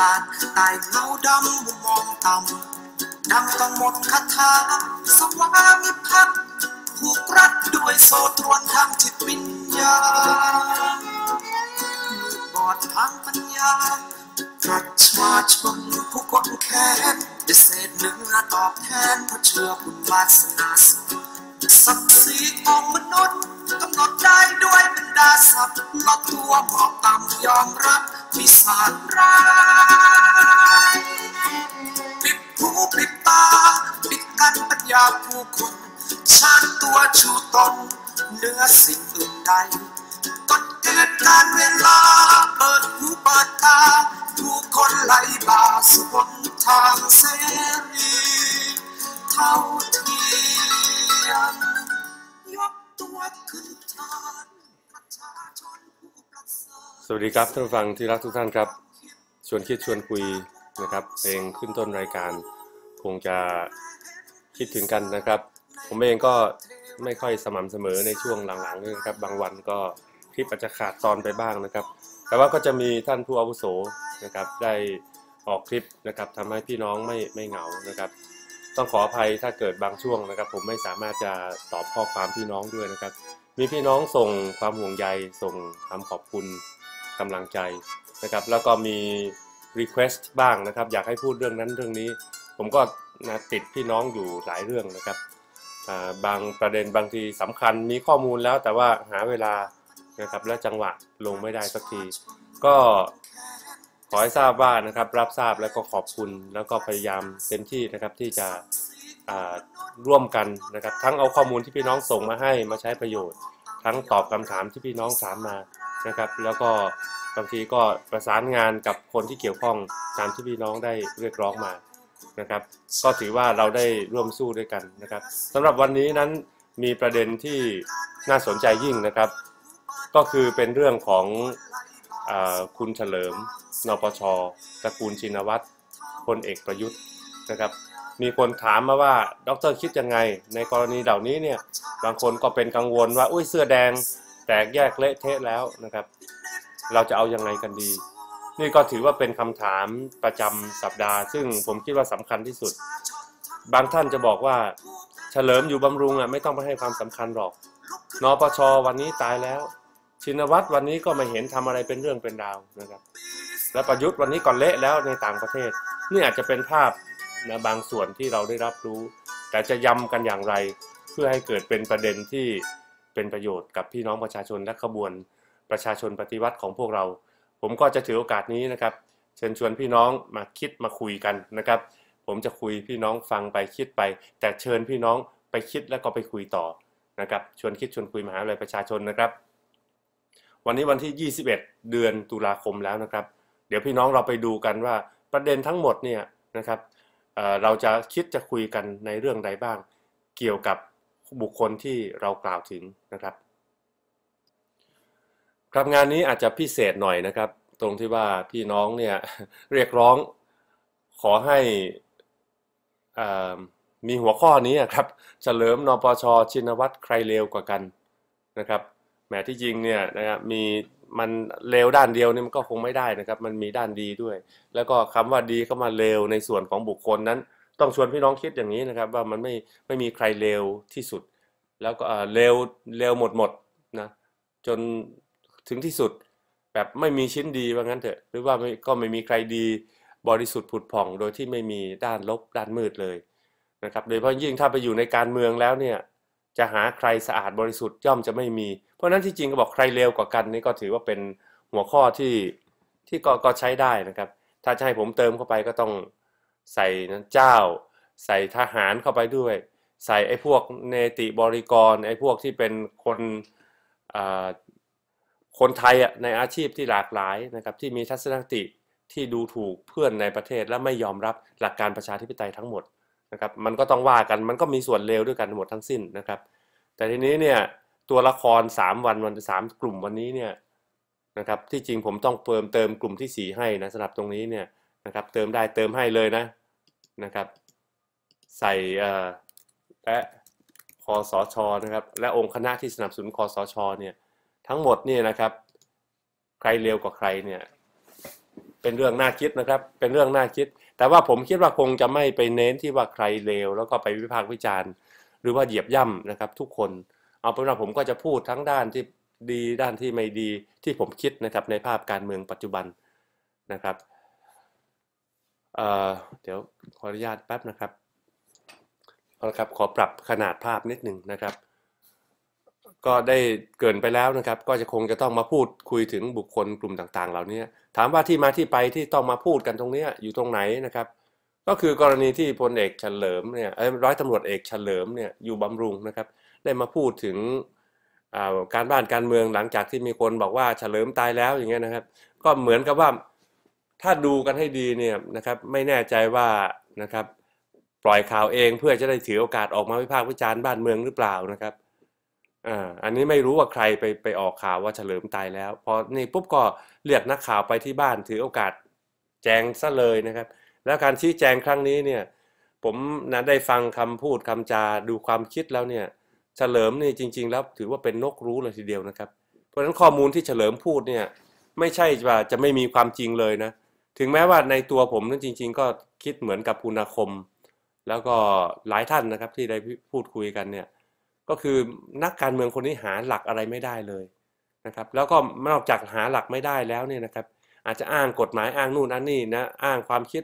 ลาดตายเงาดำบุมองต่ำดังต้องหมดคาถาสวามิภักดิ์ผูกรัดด้วยโซตรวนทางจิตวิญญาณบอดทางปัญญาตระชาชมผู้กนแค้นเศษเนื้อตอบแทนเพราะเชื่อคุณวาสนาสศักดิ์ีของมนุษย์กำหนดได้ด้วยบรรดาศัพท์ละตัวหมอบตามยอมรับวิสาสร้ายปิดหูปิดตาปิดกันปัญญาผู้คนชาติตัวชูตนเนื้อสิ่งอื่นใดกดเกิดการเวลา เปิดหูเปิดตาผู้คนไหลบ่าสุนทางเสรีเท่าที่สวัสดีครับท่านฟังที่รักทุกท่านครับชวนคิดชวนคุยนะครับ เพลงขึ้นต้นรายการคงจะคิดถึงกันนะครับ ผมเองก็ไม่ค่อยสม่ำเสมอในช่วงหลังๆนนะครับ บางวันก็คลิปอาจจะขาดตอนไปบ้างนะครับ แต่ว่าก็จะมีท่านผู้อาวุโสนะครับ ได้ออกคลิปนะครับทำให้พี่น้องไม่ไม่เหงานะครับต้องขออภัยถ้าเกิดบางช่วงนะครับ ผมไม่สามารถจะตอบข้อความพี่น้องด้วยนะครับ มีพี่น้องส่งความห่วงใยส่งคำขอบคุณกำลังใจนะครับ แล้วก็มีรีเควสต์บ้างนะครับ อยากให้พูดเรื่องนั้นเรื่องนี้ ผมก็นะติดพี่น้องอยู่หลายเรื่องนะครับบางประเด็นบางทีสำคัญมีข้อมูลแล้ว แต่ว่าหาเวลานะครับและจังหวะลงไม่ได้สักที ก็ขอให้ทราบว่านะครับรับทราบแล้วก็ขอบคุณ แล้วก็พยายามเต็มที่นะครับที่จะร่วมกันนะครับ ทั้งเอาข้อมูลที่พี่น้องส่งมาให้มาใช้ประโยชน์ ทั้งตอบคำถามที่พี่น้องถามมานะครับแล้วก็บางทีก็ประสานงานกับคนที่เกี่ยวข้องตามที่พี่น้องได้เรียกร้องมานะครับก็ถือว่าเราได้ร่วมสู้ด้วยกันนะครับ สำหรับวันนี้นั้นมีประเด็นที่น่าสนใจยิ่งนะครับ ก็คือเป็นเรื่องของอคุณเฉลิมนปช ตระกูลชินวัตรพลเอกประยุทธ์นะครับ มีคนถามมาว่า ดรคิดยังไง ในกรณีเหล่านี้เนี่ย บางคนก็เป็นกังวลว่า อุ้ยเสื้อแดงแตกแยกเละเทะแล้วนะครับ เราจะเอาอยัางไงกันดี นี่ก็ถือว่าเป็นคำถามประจำสัปดาห์ ซึ่งผมคิดว่าสำคัญที่สุด บางท่านจะบอกว่า เฉลิมอยู่บำรุงอ่ะไม่ต้องไปให้ความสำคัญหรอก นปชวันนี้ตายแล้ว ชินวัตรวันนี้ก็ไม่เห็นทำอะไรเป็นเรื่องเป็นราวนะครับและประยุทธ์วันนี้ก่อนเละแล้วในต่างประเทศนี่อาจจะเป็นภาพนะบางส่วนที่เราได้รับรู้ แต่จะย้ำกันอย่างไร เพื่อให้เกิดเป็นประเด็นที่เป็นประโยชน์กับพี่น้องประชาชนและขบวนประชาชนปฏิวัติของพวกเรา ผมก็จะถือโอกาสนี้นะครับ เชิญชวนพี่น้องมาคิดมาคุยกันนะครับ ผมจะคุยพี่น้องฟังไปคิดไป แต่เชิญพี่น้องไปคิดแล้วก็ไปคุยต่อนะครับ ชวนคิดชวนคุยมหาวิทยาลัยประชาชนนะครับ วันนี้วันที่ 21 เดือนตุลาคมแล้วนะครับดี๋ยวพี่น้องเราไปดูกันว่าประเด็นทั้งหมดเนี่ยนะครับเเราจะคิดจะคุยกันในเรื่องใดบ้าง เกี่ยวกับบุคคลที่เรากล่าวถึงนะครับ ครับงานนี้อาจจะพิเศษหน่อยนะครับ ตรงที่ว่าพี่น้องเนี่ยเรียกร้องขอให้มีหัวข้อนี้ครับเฉลิมนปช ชินวัตรใครเลวกว่ากันนะครับแหมที่จริงเนี่ยนะครับมีมันเลวด้านเดียวนี่มันก็คงไม่ได้นะครับ มันมีด้านดีด้วย แล้วก็คำว่าดีเข้ามาเลวในส่วนของบุคคลนั้น ต้องชวนพี่น้องคิดอย่างนี้นะครับ ว่ามันไม่ไม่มีใครเลวที่สุด แล้วก็เลวเลวหมดหมดนะจนถึงที่สุดแบบไม่มีชิ้นดีว่างั้นเถอะหรือว่าก็ไม่มีใครดีบริสุทธิ์ผุดผ่อง โดยที่ไม่มีด้านลบด้านมืดเลยนะครับโดยเฉพาะยิ่งถ้าไปอยู่ในการเมืองแล้วเนี่ยจะหาใครสะอาดบริสุทธิ์ย่อมจะไม่มีเพราะนั้นที่จริงก็บอกใครเลวกว่ากันนี่ก็ถือว่าเป็นหัวข้อที่ที่ก็ก็ใช้ได้นะครับถ้าจะให้ผมเติมเข้าไปก็ต้องใส่นั้นเจ้า ใส่ทหารเข้าไปด้วย ใส่ไอ้พวกเนติบริกรไอ้พวกที่เป็นคนคนไทยในอาชีพที่หลากหลายนะครับที่มีทัศนคติที่ดูถูกเพื่อนในประเทศและไม่ยอมรับหลักการประชาธิปไตยทั้งหมดนะครับมันก็ต้องว่ากันมันก็มีส่วนเลวด้วยกันหมดทั้งสิ้นนะครับแต่ทีนี้เนี่ย ตัวละคร 3 วันวันสามกลุ่มวันนี้เนี่ยนะครับที่จริงผมต้องเพิ่มเติมกลุ่มที่4ให้นะสำหรับตรงนี้เนี่ยนะครับเติมได้เติมให้เลยนะนะครับใส่เออ่และคอสอชอนะครับและองค์คณะที่สนับสนุนคอสอชอเนี่ย ทั้งหมดนี่นะครับ ใครเร็วกว่าใครเนี่ย เป็นเรื่องน่าคิดนะครับเป็นเรื่องน่าคิดแต่ว่าผมคิดว่าคงจะไม่ไปเน้นที่ว่าใครเลวแล้วก็ไปวิพากษ์วิจารณ์ หรือว่าเหยียบย่ำนะครับ ทุกคนเอาเป็นว่าผมก็จะพูดทั้งด้านที่ดีด้านที่ไม่ดีที่ผมคิดนะครับในภาพการเมืองปัจจุบันนะครับเเดี๋ยวขออนุญาตแป๊บนะครับเอาละครับ ขอปรับขนาดภาพนิดหนึ่งนะครับก็ได้เกินไปแล้วนะครับก็จะคงจะต้องมาพูดคุยถึงบุคคลกลุ่มต่างๆ เหล่านี้ถามว่าที่มาที่ไปที่ต้องมาพูดกันตรงนี้อยู่ตรงไหนนะครับ ก็คือกรณีที่พลเอก เฉลิมเนี่ยร้อยตำรวจเอกเฉลิมเนี่ยอยู่บำรุงนะครับได้มาพูดถึงการบ้านการเมืองหลังจากที่มีคนบอกว่าเฉลิมตายแล้วอย่างเงี้ยนะครับ ก็เหมือนกับว่าถ้าดูกันให้ดีเนี่ยนะครับไม่แน่ใจว่านะครับปล่อยข่าวเองเพื่อจะได้ถือโอกาสออกมาวิพากษ์วิจารณ์บ้านเมืองหรือเปล่านะครับอ่าอันนี้ไม่รู้ว่าใครไปไปออกข่าวว่าเฉลิมตายแล้ว พอนี่ปุ๊บก็เรียกนักข่าวไปที่บ้านถือโอกาสแจงซะเลยนะครับ แล้วการชี้แจงครั้งนี้เนี่ยผมนะได้ฟังคำพูดคำจา ดูความคิดแล้วเนี่ยเฉลิมนี่จริงๆแล้วถือว่าเป็นนกรู้เลยทีเดียวนะครับ เพราะฉะนั้นข้อมูลที่เฉลิมพูดเนี่ยไม่ใช่ว่าจะไม่มีความจริงเลยนะถึงแม้ว่าในตัวผมนั้นจริง ๆ ก็คิดเหมือนกับคุณาคม แล้วก็หลายท่านนะครับที่ได้พูดคุยกันเนี่ยก็คือนักการเมืองคนนี้หาหลักอะไรไม่ได้เลยนะครับแล้วก็นอกจากหาหลักไม่ได้แล้วเนี่ยนะครับอาจจะอ้างกฎหมายอ้างนู่นอัานนี่นะอ้างความคิด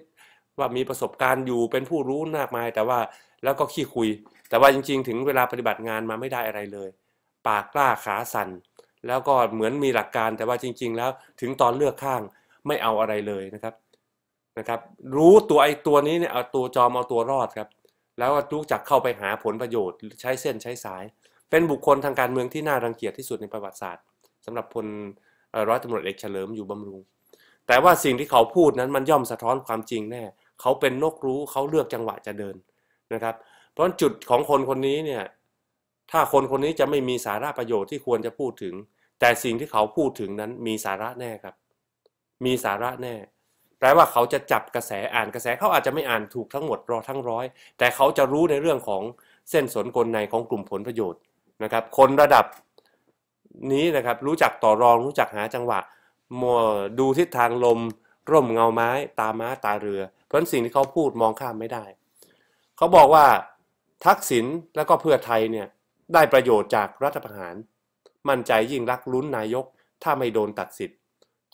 ว่ามีประสบการณ์อยู่เป็นผู้รู้มากมาย แต่ว่าแล้วก็ขี้คุย แต่ว่าจริง ๆ ถึงเวลาปฏิบัติงานมาไม่ได้อะไรเลย ปากกล้าขาสั่นแล้วก็เหมือนมีหลักการแต่ว่าจริง ๆ แล้วถึงตอนเลือกข้างไม่เอาอะไรเลยนะครับนะครับรู้ตัวไอ้ตัวนี้เนี่ยเอาตัวจอมเอาตัวรอดครับแล้วรู้จักเข้าไปหาผลประโยชน์ใช้เส้นใช้สายเป็นบุคคลทางการเมืองที่น่ารังเกียจที่สุดในประวัติศาสตร์สำหรับพลร้อยตำรวจเอกเฉลิมอยู่บำรุง แต่ว่าสิ่งที่เขาพูดนั้นมันย่อมสะท้อนความจริงแน่เขาเป็นนกรู้เขาเลือกจังหวะจะเดินนะครับ เพราะจุดของคนคนนี้เนี่ยถ้าคนคนนี้จะไม่มีสาระประโยชน์ที่ควรจะพูดถึง แต่สิ่งที่เขาพูดถึงนั้นมีสาระแน่ครับ มีสาระแน่แปลว่าเขาจะจับกระแสอ่านกระแสเขาอาจจะไม่อ่านถูกทั้งหมดรอทั้งร้อย แต่เขาจะรู้ในเรื่องของเส้นสนกลในของกลุ่มผลประโยชน์นะครับคนระดับนี้นะครับรู้จักต่อรองรู้จักหาจังหวะมดูทิศทางลม ร่มเงาไม้ ตาม้า ตาเรือ เพราะสิ่งที่เขาพูดมองข้ามไม่ได้ เขาบอกว่าทักษิณและก็เพื่อไทยเนี่ยได้ประโยชน์จากรัฐประหาร มั่นใจยิ่งรักลุ้นนายก ถ้าไม่โดนตัดสิทธิ์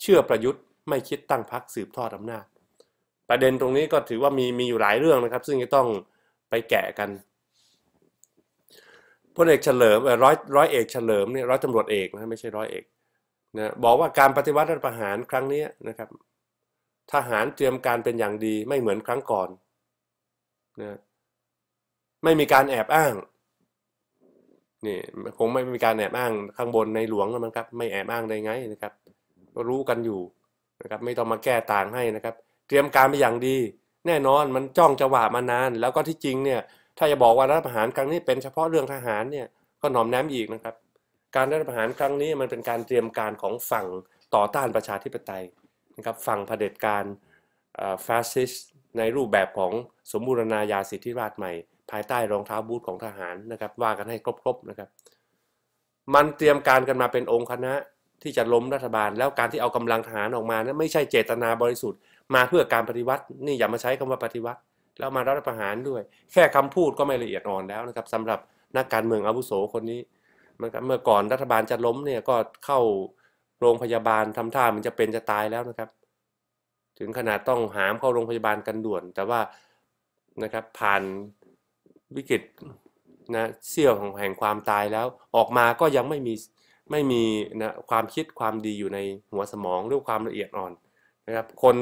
เชื่อประยุทธ์ไม่คิดตั้งพรรคสืบทอดอำนาจ ประเด็นตรงนี้ก็ถือว่ามีมีอยู่หลายเรื่องนะครับ ซึ่งจะต้องไปแกะกัน พลเอก เฉลิมร้อยร้อยเอกเฉลิมเนี่ยร้อยตำรวจเอกนะไม่ใช่ร้อยเอกนะบอกว่าการปฏิวัติรัฐประหารครั้งนี้นะครับทหารเตรียมการเป็นอย่างดีไม่เหมือนครั้งก่อนนะไม่มีการแอบอ้างนี่คงไม่มีการแอบอ้างข้างบนในหลวงแล้วมั้งครับไม่แอบอ้างได้ไงนะครับ รู้กันอยู่นะครับไม่ต้องมาแก้ต่างให้นะครับเตรียมการไปอย่างดี แน่นอนมันจ้องจะหวามานานแล้วก็ที่จริงเนี่ยถ้าจะบอกว่ารัฐประหารครั้งนี้ เป็นเฉพาะเรื่องทหารเนี่ยก็หนอมแนมอีกนะครับการรัฐประหารครั้งนี้มันเป็นการเตรียมการของฝั่งต่อต้านประชาธิปไตยนะครับฝั่งเผด็จการฟาสซิสในรูปแบบของสมบูรณาญาสิทธิราชใหม่ภายใต้รองเท้าบูทของทหารนะครับว่ากันให้ครบๆนะครับมันเตรียมการกันมาเป็นองค์คณะที่จะล้มรัฐบาลแล้วการที่เอากำลังทหารออกมานั้นไม่ใช่เจตนาบริสุทธิ์มาเพื่อการปฏิวัติ นี่อย่ามาใช้คำว่าปฏิวัติแล้วมารัฐประหารด้วย แค่คำพูดก็ไม่ละเอียดอ่อนแล้วนะครับ สำหรับนักการเมืองอาวุโสคนนี้มันเมื่อก่อนรัฐบาลจะล้มเนี่ยก็เข้าโรงพยาบาลทำท่ามันจะเป็นจะตายแล้วนะครับ ถึงขนาดต้องหามเข้าโรงพยาบาลกันด่วน แต่ว่านะครับผ่านวิกฤตนะเสี่ยวของแห่งความตายแล้วออกมาก็ยังไม่มีไม่มีนะความคิดความดีอยู่ในหัวสมองหรือความละเอียดอ่อนนะครับ คน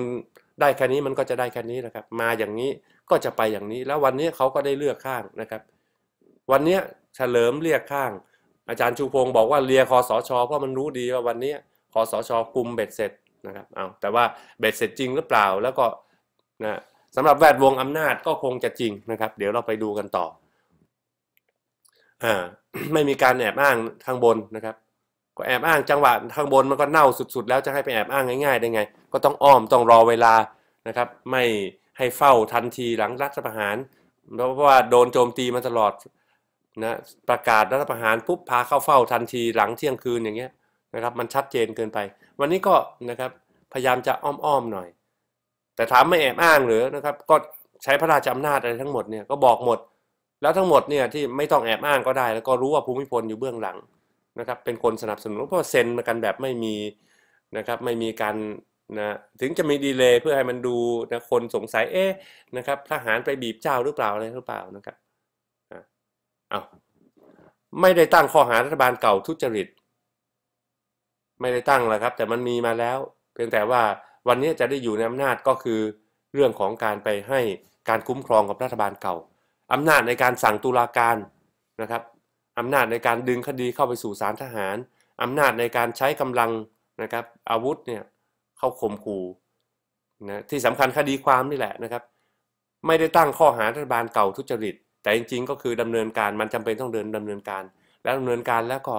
ได้แค่นี้มันก็จะได้แค่นี้นะครับ มาอย่างนี้ก็จะไปอย่างนี้ แล้ววันนี้เขาก็ได้เลือกข้างนะครับ วันนี้เฉลิมเรียกข้าง อาจารย์ชูพงศ์บอกว่าเลียคอสอชอเพราะมันรู้ดีว่าวันนี้คอสอชอคุมเบ็ดเสร็จนะครับเอาแต่ว่าเบ็ดเสร็จจริงหรือเปล่า แล้วก็นะสำหรับแวดวงอำนาจก็คงจะจริงนะครับเดี๋ยวเราไปดูกันต่ออ่าไม่มีการแอบอ้างข้างบนนะครับก็แอบอ้างจังหวะข้างบนมันก็เน่าสุดๆ แล้วจะให้ไปแอบอ้างง่ายๆ ได้ไง ก็ต้องอ้อมต้องรอเวลานะครับไม่ให้เฝ้าทันทีหลังรัฐประหารเพราะว่าโดนโจมตีมาตลอดนะประกาศรัฐประหารปุ๊บพาเข้าเฝ้าทันทีหลังเที่ยงคืนอย่างเงี้ยนะครับมันชัดเจนเกินไปวันนี้ก็นะครับพยายามจะอ้อมๆหน่อย แต่ถามไม่แอบอ้างหรือนะครับก็ใช้พระราชอำนาจอะไรทั้งหมดเนี่ยก็บอกหมด แล้วทั้งหมดเนี่ยที่ไม่ต้องแอบอ้างก็ได้ แล้วก็รู้ว่าภูมิพลอยู่เบื้องหลังนะครับเป็นคนสนับสนุนเพราะเซ็นกันแบบไม่มีนะครับไม่มีการนะถึงจะมีดีเลย์เพื่อให้มันดูนะคนสงสัยเอ๊ะนะครับทหารไปบีบเจ้าหรือเปล่าอะไรหรือเปล่านะครับอ้าวไม่ได้ตั้งข้อหารัฐบาลเก่าทุจริต ไม่ได้ตั้งแล้วครับ แต่มันมีมาแล้ว เพียงแต่ว่าวันนี้จะได้อยู่ในอำนาจก็คือเรื่องของการไปให้การคุ้มครองกับรัฐบาลเก่าอำนาจในการสั่งตุลาการนะครับอำนาจในการดึงคดีเข้าไปสู่ศาลทหาร อำนาจในการใช้กำลังนะครับอาวุธเนี่ยเข้าข่มขู่นะที่สำคัญคดีความนี่แหละนะครับไม่ได้ตั้งข้อหารัฐบาลเก่าทุจริต แต่จริงๆ ก็คือดำเนินการมันจำเป็นต้องเดินดำเนินการ แล้วดำเนินการแล้วก็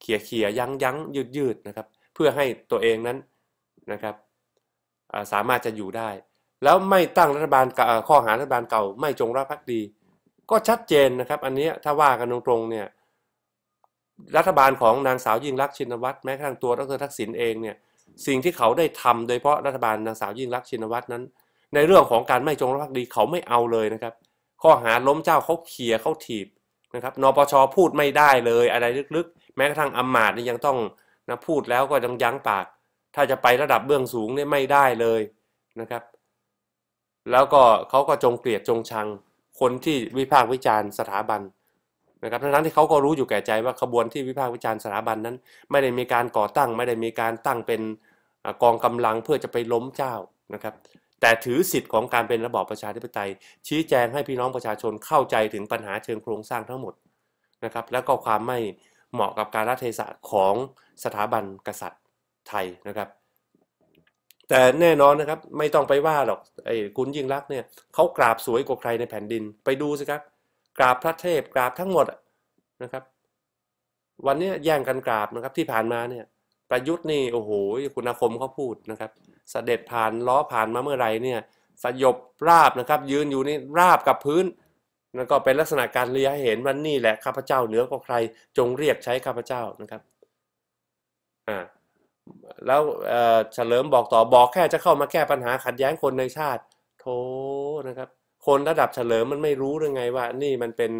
เขี่ยเขี่ยยั้งยั้งยืดยืดนะครับเพื่อให้ตัวเองนั้นนะครับสามารถจะอยู่ได้ แล้วไม่ตั้งรัฐบาลข้อหารัฐบาลเก่าไม่จงรักภักดีก็ชัดเจนนะครับอันนี้ถ้าว่ากันตรงๆเนี่ยรัฐบาลของนางสาวยิ่งรักชินวัตรแม้กระทั่งตัวดรทักษิณเองเนี่ยสิ่งที่เขาได้ทำ โดยเฉพาะรัฐบาลนางสาวยิ่งรักชินวัตรนั้น ในเรื่องของการไม่จงรักภักดีเขาไม่เอาเลยนะครับข้อหาล้มเจ้าเขาเขี่ยเขาถีบนะครับนปชพูดไม่ได้เลยอะไรลึกๆ แม้กระทั่งอำมาตย์นี่ยังต้องนะพูดแล้วก็ยังยั้งปาก ถ้าจะไประดับเบื้องสูงเนี่ยไม่ได้เลยนะครับ แล้วก็เขาก็จงเกลียดจงชังคนที่วิพากษ์วิจารณ์สถาบันนะครับทั้งที่เขาก็รู้อยู่แก่ใจว่าขบวนที่วิพากษ์วิจารณ์สถาบันนั้น ไม่ได้มีการก่อตั้ง ไม่ได้มีการตั้งเป็นกองกำลังเพื่อจะไปล้มเจ้านะครับ แต่ถือสิทธิ์ของการเป็นระบอบประชาธิปไตย ชี้แจงให้พี่น้องประชาชนเข้าใจถึงปัญหาเชิงโครงสร้างทั้งหมดนะครับ และก็ความไม่เหมาะกับการรัฐเทศะของสถาบันกษัตริย์ไทยนะครับแต่แน่นอนนะครับไม่ต้องไปว่าหรอกไอ้คุณยิ่งรักเนี่ยเขากราบสวยกว่าใครในแผ่นดินไปดูสิครับ กราบพระเทพกราบทั้งหมดนะครับ วันนี้แย่งกันกราบนะครับที่ผ่านมาเนี่ยประยุทธ์นี่ โอ้โหคุณอาคมเขาพูดนะครับสเสด็จผ่านล้อผ่านมาเมื่อไรเนี่ยสยบราบนะครับ ยืนอยู่นี่ ราบกับพื้นนั่นก็เป็นลักษณะการเรียเห็นว่านี่แหละข้าพเจ้าเหนือกว่าใคร จงเรียกใช้ข้าพเจ้านะครับอ่าแล้วเฉลิมบอกต่อบอกแค่จะเข้ามาแก้ปัญหา ขัดแย้งคนในชาติโทนะครับคนระดับเฉลิมมันไม่รู้ยรือไงว่านี่มันเป็น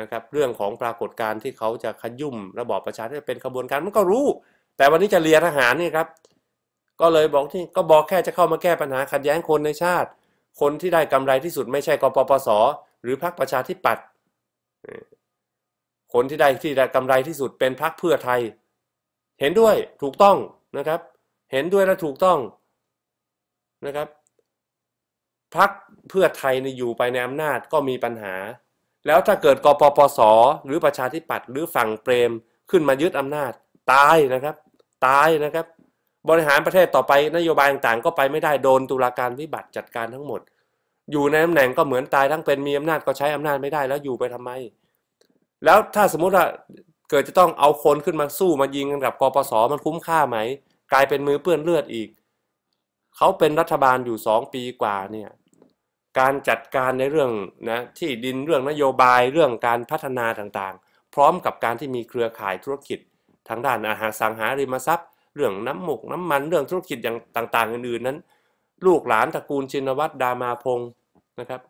นะครับเรื่องของปรากฏการณ์ที่เขาจะขยุ่มระบอบประชาธิปไตยเป็นขบวนการมันก็รู้ แต่วันนี้จะเลียทหารนี่ครับก็เลยบอกที่ก็บอกแค่จะเข้ามาแก้ปัญหาขัดแย้งคนในชาติ คนที่ได้กำไรที่สุดไม่ใช่กปปสหรือพรรคประชาธิปัตย์คนที่ได้ที่ได้กำไรที่สุดเป็นพรรคเพื่อไทยเห็นด้วยถูกต้องนะครับ เห็นด้วยและถูกต้องนะครับพักเพื่อไทยในอยู่ไปในอำนาจก็มีปัญหา แล้วถ้าเกิดกปปสหรือประชาธิปัตย์หรือฝั่งเปรมขึ้นมายึดอำนาจ ตายนะครับตายนะครับบริหารประเทศต่อไปนโยบายต่างๆก็ไปไม่ได้โดนตุลาการวิบัติจัดการทั้งหมด อยู่ในตำแหน่งก็เหมือนตายทั้งเป็นมีอำนาจก็ใช้อำนาจไม่ได้แล้วอยู่ไปทำไม แล้วถ้าสมมติว่าเกิดจะต้องเอาคนขึ้นมาสู้มายิงกันกับกปสมันคุ้มค่าไหม กลายเป็นมือเปื้อนเลือดอีก เขาเป็นรัฐบาลอยู่สองปีกว่าเนี่ยการจัดการในเรื่องนะที่ดินเรื่องนโยบายเรื่องการพัฒนาต่างๆ พร้อมกับการที่มีเครือข่ายธุรกิจทางด้านอาหารสังหาริมทรัพย์ เรื่องน้ำหมกน้ำมันเรื่องธุรกิจอย่างต่าง ๆ อื่นๆ นั้น ลูกหลานตระกูลชินวัตรดามาพงศ์นะครับ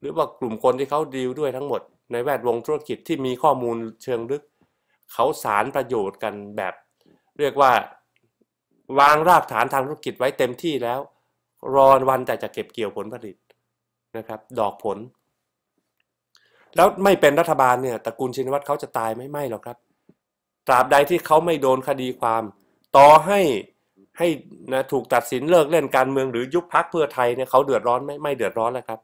หรือว่ากลุ่มคนที่เขาดีลด้วยทั้งหมดในแวดวงธุรกิจที่มีข้อมูลเชิงลึกเขาสารประโยชน์กันแบบ เรียกว่าวางรากฐานทางธุรกิจไว้เต็มที่แล้ว รอนวันแต่จะเก็บเกี่ยวผลผลิต นะครับ ดอกผล แล้วไม่เป็นรัฐบาลเนี่ยตระกูลชินวัตรเขาจะตายไม่ไม่หรอกครับ ตราบใดที่เขาไม่โดนคดีความ ต่อให้ให้นะถูกตัดสินเลิกเล่นการเมือง หรือยุบพักเพื่อไทยเนี่ยเขาเดือดร้อนไม่ไม่เดือดร้อนแล้วครับ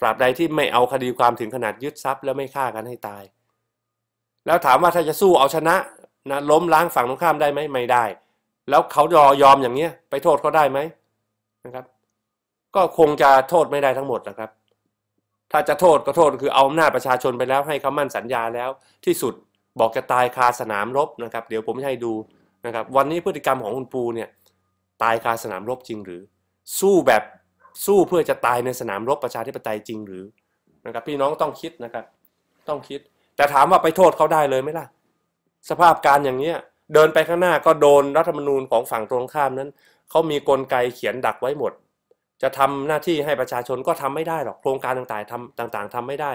ตราบใดที่ไม่เอาคดีความถึงขนาดยึดทรัพย์ แล้วไม่ฆ่ากันให้ตายแล้วถามว่าถ้าจะสู้เอาชนะนะล้มล้างฝั่งตรงข้ามได้ไหมไม่ได้ แล้วเขารอยอมอย่างเนี้ยไปโทษเขาได้ไหมนะครับก็คงจะโทษไม่ได้ทั้งหมดนะครับ ถ้าจะโทษก็โทษคือเอาอำนาจประชาชนไปแล้วให้เขามั่นสัญญาแล้วที่สุดบอกจะตายคาสนามรบนะครับ เดี๋ยวผมให้ดูนะครับวันนี้พฤติกรรมของคุณปูเนี่ยตายคาสนามรบจริงหรือ สู้แบบสู้เพื่อจะตายในสนามรบประชาธิปไตยจริงหรือนะครับพี่น้องต้องคิดนะครับ ต้องคิดแต่ถามว่าไปโทษเขาได้เลยไหมล่ะ สภาพการอย่างเนี้ยเดินไปข้างหน้าก็โดนรัฐธรรมนูญของฝั่งตรงข้ามนั้นเขามีกลไกเขียนดักไว้หมด จะทำหน้าที่ให้ประชาชนก็ทำไม่ได้หรอกโครงการต่างๆทำต่าง ๆ ทำไม่ได้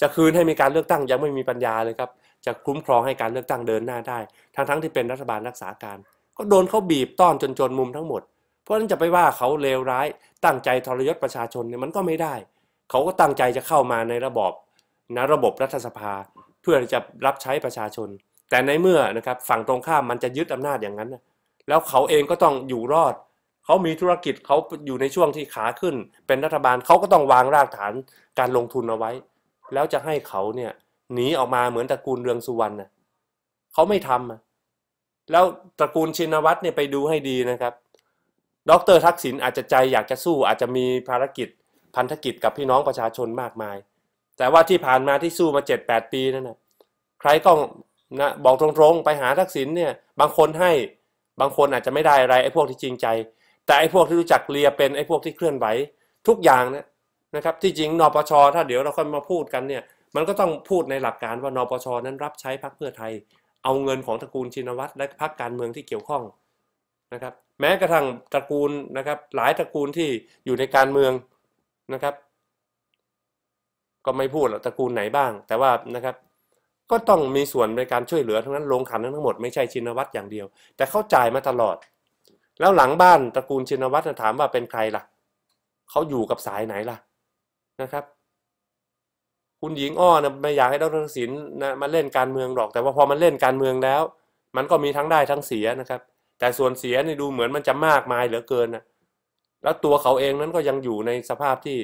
จะคืนให้มีการเลือกตั้งยังไม่มีปัญญาเลยครับจะคุ้มครองให้การเลือกตั้งเดินหน้าได้ ทั้งๆที่เป็นรัฐบาลรักษาการ ก็โดนเขาบีบต้อนจนจนมุมทั้งหมด เพราะนั้นจะไปว่าเขาเลวร้ายตั้งใจทรยศประชาชนเนี่ยมันก็ไม่ได้เขาก็ตั้งใจจะเข้ามาในระบบนะระบบรัฐสภาเพื่อจะรับใช้ประชาชน แต่ในเมื่อนะครับฝั่งตรงข้ามมันจะยึดอำนาจอย่างนั้น แล้วเขาเองก็ต้องอยู่รอด เขามีธุรกิจเขาอยู่ในช่วงที่ขาขึ้น เป็นรัฐบาลเขาก็ต้องวางรากฐานการลงทุนเอาไว้ แล้วจะให้เขาเนี่ยหนีออกมาเหมือนตระกูลเรืองสุวรรณเขาไม่ทำ แล้วตระกูลชินวัตรเนี่ยไปดูให้ดีนะครับ ดรทักษิณอาจจะใจอยากจะสู้อาจจะมีภารกิจพันธกิจกับพี่น้องประชาชนมากมายแต่ว่าที่ผ่านมาที่สู้มาเจ็ดแปดปีนั่นนะใครก็นะบอกตรงๆ ไปหาทักษิณเนี่ยบางคนให้บางคนอาจจะไม่ได้อะไรไอ้พวกที่จริงใจ แต่ไอ้พวกที่รู้จักเรียเป็นไอ้พวกที่เคลื่อนไหว ทุกอย่างนะนะครับ ที่จริงนปชถ้าเดี๋ยวเราค่อยมาพูดกันเนี่ย มันก็ต้องพูดในหลักการว่านปชนั้นรับใช้พรรคเพื่อไทย เอาเงินของตระกูลชินวัตรและพรรคการเมืองที่เกี่ยวข้องนะครับ แม้กระทั่งตระกูลนะครับหลายตระกูลที่อยู่ในการเมืองนะครับก็ไม่พูดหรอกตระกูลไหนบ้าง แต่ว่านะครับ ก็ต้องมีส่วนในการช่วยเหลือ ทั้งนั้นลงขันทั้งหมดไม่ใช่ชินวัตรอย่างเดียว แต่เขาจ่ายมาตลอด แล้วหลังบ้านตระกูลชินวัตรถามว่าเป็นใครล่ะเขาอยู่กับสายไหนล่ะนะครับ คุณหญิงอ้อนะไม่อยากให้ดรศิลป์นะมาเล่นการเมืองหรอก แต่ว่าพอมันเล่นการเมืองแล้ว มันก็มีทั้งได้ทั้งเสียนะครับ แต่ส่วนเสียนี่ดูเหมือนมันจะมากมายเหลือเกินนะแล้วตัวเขาเองนั้นก็ยังอยู่ในสภาพที่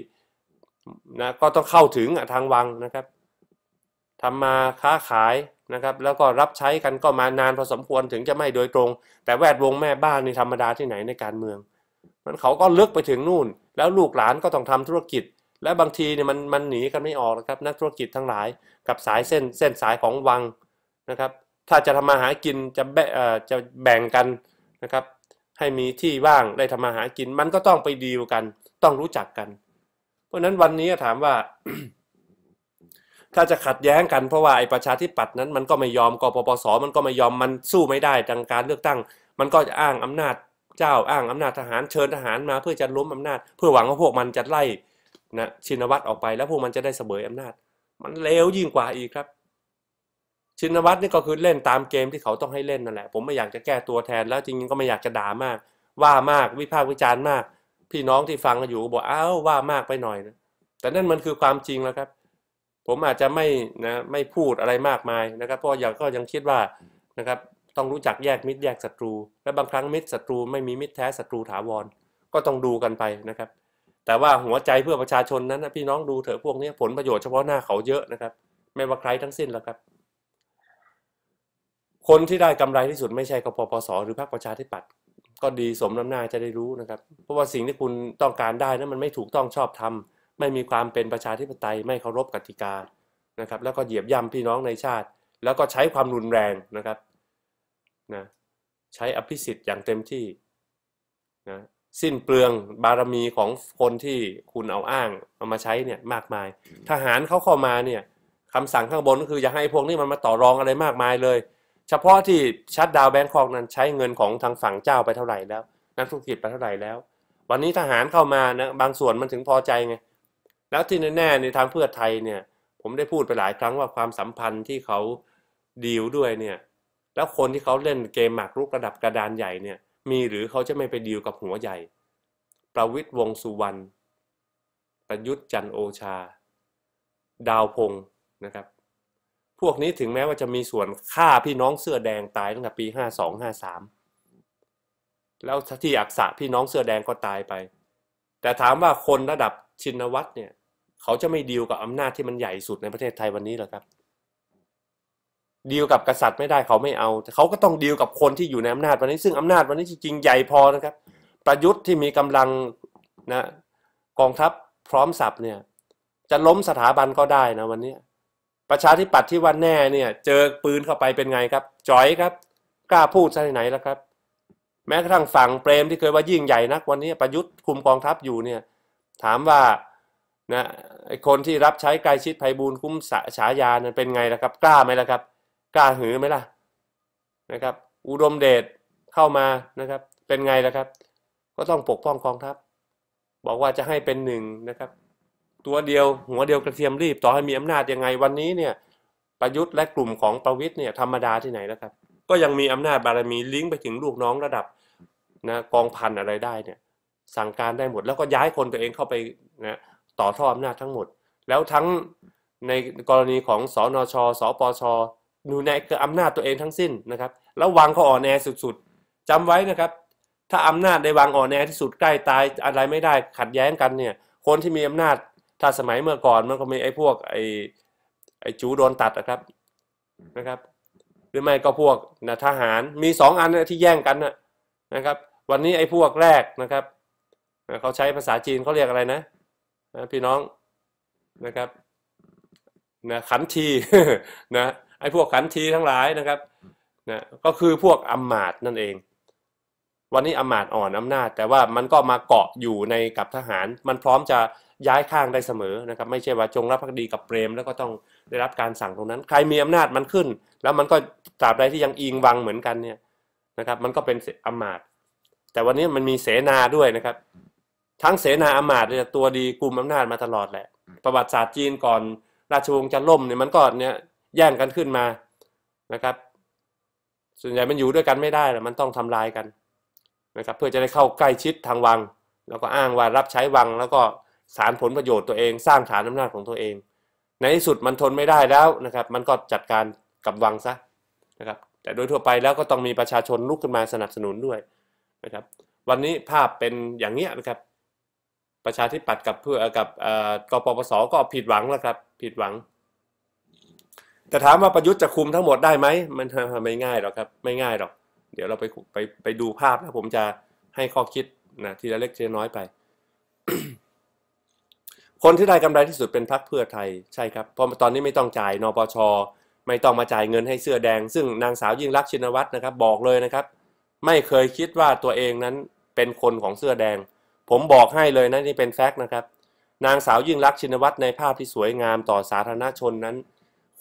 นะก็ต้องเข้าถึงทางวังนะครับทำมาค้าขายนะครับแล้วก็รับใช้กันก็มานานพอสมควรถึงจะไม่โดยตรง แต่แวดวงแม่บ้านนี่ธรรมดาที่ไหนในการเมืองมันเขาก็ลึกไปถึงนู่น แล้วลูกหลานก็ต้องทำธุรกิจ และบางทีเนี่ยมันมันหนีกันไม่ออกนะครับนักธุรกิจทั้งหลายกับสายเส้นเส้นสายของวังนะครับถ้าจะทำมาหากินจะแบ่จะแบ่งกันนะครับให้มีที่ว่างได้ทำมาหากินมันก็ต้องไปดีลกัน ต้องรู้จักกันเพราะนั้นวันนี้ถามว่า ถ้าจะขัดแย้งกันเพราะว่าไอ้ประชาธิปัตย์นั้น มันก็ไม่ยอมกปปส มันก็ไม่ยอมมันสู้ไม่ได้ดังการเลือกตั้ง มันก็จะอ้างอำนาจเจ้าอ้างอำนาจทหารเชิญทหารมาเพื่อจะล้มอำนาจเพื่อหวังว่าพวกมันจะไล่นะชินวัตรออกไปแล้วพวกมันจะได้เสบยอำนาจ มันเลวยิ่งกว่าอีกครับ ชินวัตรนี่ก็คือเล่นตามเกมที่เขาต้องให้เล่นนั่นแหละ ผมไม่อยากจะแก้ตัวแทน แล้วจริงๆก็ไม่อยากจะด่ามาก ว่ามากวิพากษ์วิจารณ์มากพี่น้องที่ฟังอยู่บอกอ้าวว่ามากไปหน่อยนะแต่นั่นมันคือความจริงแล้วครับ ผมอาจจะไม่นะไม่พูดอะไรมากมายนะครับเพราะอย่างก็ยังคิดว่านะครับต้องรู้จักแยกมิตรแยกศัตรูและบางครั้งมิตรศัตรูไม่มีมิตรแท้ศัตรู ถาวร ก็ต้องดูกันไปนะครับ แต่ว่าหัวใจเพื่อประชาชนนั้นนะพี่น้องดูเถอะพวกนี้ผลประโยชน์เฉพาะหน้า เขาเยอะนะครับไม่ว่าใครทั้งสิ้นแล้วครับ คนที่ได้กำไรที่สุดไม่ใช่กปปสหรือพรรคประชาธิปัตย์ก็ดีสมน้ำหน้าจะได้รู้นะครับ เพราะว่าสิ่งที่คุณต้องการได้นั้นมันไม่ถูกต้องชอบธรรมไม่มีความเป็นประชาธิปไตยไม่เคารพกติกานะครับแล้วก็เหยียบย่ำพี่น้องในชาติ แล้วก็ใช้ความรุนแรงนะครับนะใช้อภิสิทธิ์อย่างเต็มที่นะสิ้นเปลืองบารมีของคนที่คุณเอาอ้างเอามาใช้เนี่ยมากมาย ทหารเขาเข้ามาเนี่ยคำสั่งข้างบนก็คืออย่าให้พวกนี้มันมาต่อรองอะไรมากมายเลยเฉพาะที่ชัดดาวแบงคอกนั้นใช้เงินของทางฝั่งเจ้าไปเท่าไหร่แล้ว นักธุรกิจไปเท่าไหร่แล้ว วันนี้ทหารเข้ามานะบางส่วนมันถึงพอใจไงแล้วที่แน่ๆในทางเพื่อไทยเนี่ย ผมได้พูดไปหลายครั้งว่าความสัมพันธ์ที่เขา ดีลด้วยเนี่ยแล้วคนที่เขาเล่นเกมหมากรุกระดับกระดานใหญ่เนี่ย มีหรือเขาจะไม่ไปดีลกับหัวใหญ่ ประวิทย์วงสุวรรณประยุทธ์จันโอชา ดาวพงนะครับพวกนี้ถึงแม้ว่าจะมีส่วนฆ่าพี่น้องเสื้อแดงตายตั้งแต่ปีห้าสองห้าสามแล้วที่อักษะพี่น้องเสื้อแดงก็ตายไป แต่ถามว่าคนระดับชินวัตรเนี่ยเขาจะไม่ดีลกับอำนาจที่มันใหญ่สุดในประเทศไทยวันนี้หรอครับดีลกับกษัตริย์ไม่ได้เขาไม่เอาแต่เขาก็ต้องดีลกับคนที่อยู่ในอำนาจวันนี้ ซึ่งอำนาจวันนี้จริงๆใหญ่พอนะครับ ประยุทธ์ที่มีกำลังนะกองทัพพร้อมสับเนี่ยจะล้มสถาบันก็ได้นะวันนี้ประชาธิปัตย์ที่วันแน่เนี่ยเจอปืนเข้าไปเป็นไงครับ จอยครับกล้าพูดที่ไหนแล้วครับ แม้กระทั่งฝั่งเปรมที่เคยว่ายิ่งใหญ่นักวันนี้ประยุทธ์คุมกองทัพอยู่เนี่ย ถามว่านะคนที่รับใช้ไกลชิดไพบูลคุ้มสฉายานั้นเป็นไงล่ะครับกล้าไหมล่ะครับกล้าหือไหมล่ะ นะครับ อุดมเดชเข้ามานะครับเป็นไงล่ะครับ ก็ต้องปกป้องกองทัพบอกว่าจะให้เป็นหนึ่งนะครับตัวเดียวหัวเดียวกระเทียมรีบต่อให้มีอำนาจยังไงวันนี้เนี่ยประยุทธ์และกลุ่มของประวิทย์เนี่ยธรรมดาที่ไหนแล้วครับ ก็ยังมีอำนาจบารมีลิงก์ไปถึงลูกน้องระดับนะกองพันอะไรได้เนี่ยสั่งการได้หมดแล้วก็ย้ายคนตัวเองเข้าไปนะต่อท่ออำนาจทั้งหมด แล้วทั้งในกรณีของสอนชสปชนูในคืออำนาจตัวเองทั้งสิ้นนะครับแล้ววางเขาอ่อนแอสุดๆจำไว้นะครับ ถ้าอำนาจในวางอ่อนแอที่สุดใกล้ตายอะไรไม่ได้ขัดแย้งกันเนี่ยคนที่มีอำนาจถ้าสมัยเมื่อก่อนมันก็มีไอ้พวก ไอ้ไอ้จูโดนตัดนะครับนะครับหรือไม่ก็พวกนะทหารมีสองอันที่แย่งกันนะนะครับวันนี้ไอ้พวกแรกนะครับเขาใช้ภาษาจีนเขาเรียกอะไรนะ พี่น้องนะครับนะขันทีนะไอ้พวกขันที ทั้งหลายนะครับนะก็คือพวกอัมมาดนั่นเองวันนี้อมาตย์อ่อนอำนาจ แต่ว่ามันก็มาเกาะอยู่ในกับทหาร มันพร้อมจะย้ายข้างได้เสมอนะครับ ไม่ใช่ว่าจงรับภักดีกับเปรม แล้วก็ต้องได้รับการสั่งตรงนั้น ใครมีอำนาจมันขึ้น แล้วมันก็ตราบใดที่ยังอิงวังเหมือนกันเนี่ยนะครับ มันก็เป็นอมาตย์แต่วันนี้มันมีเสนาด้วยนะครับ ทั้งเสนาอมาตย์เนี่ยตัวดีกลุ่มอำนาจมาตลอดแหละ ประวัติศาสตร์จีนก่อนราชวงศ์จะล่มเนี่ยมันก็เนี่ยแย่งกันขึ้นมานะครับส่วนใหญ่มันอยู่ด้วยกันไม่ได้หรอกมันต้องทำลายกันนะครับเพื่อจะได้เข้าใกล้ชิดทางวัง แล้วก็อ้างว่ารับใช้วัง แล้วก็สารผลประโยชน์ตัวเองสร้างฐานอำนาจของตัวเอง ในที่สุดมันทนไม่ได้แล้วนะครับมันก็จัดการกับวังซะนะครับแต่โดยทั่วไปแล้วก็ต้องมีประชาชนลุกขึ้นมาสนับสนุนด้วยนะครับวันนี้ภาพเป็นอย่างเนี้ยนะครับประชาธิปัตย์กับเพื่อกับกปปสก็ผิดหวังแล้วครับผิดหวัง แต่ถามว่าประยุทธ์จะคุมทั้งหมดได้ไหมมันไม่ง่ายหรอกครับไม่ง่ายหรอกเดี๋ยวเราไปไปไปดูภาพแล้วผมจะให้ข้อคิดนะทีละเล็กทีละน้อยไป คนที่ได้กำไรที่สุดเป็นพรรคเพื่อไทยใช่ครับเพราะตอนนี้ไม่ต้องจ่ายนปชไม่ต้องมาจ่ายเงินให้เสื้อแดงซึ่งนางสาวยิ่งรักชินวัตรนะครับ บอกเลยนะครับ ไม่เคยคิดว่าตัวเองนั้นเป็นคนของเสื้อแดง ผมบอกให้เลยนะนี่เป็นแฟกต์นะครับนางสาวยิ่งรักชินวัตรในภาพที่สวยงามต่อสาธารณชนนั้น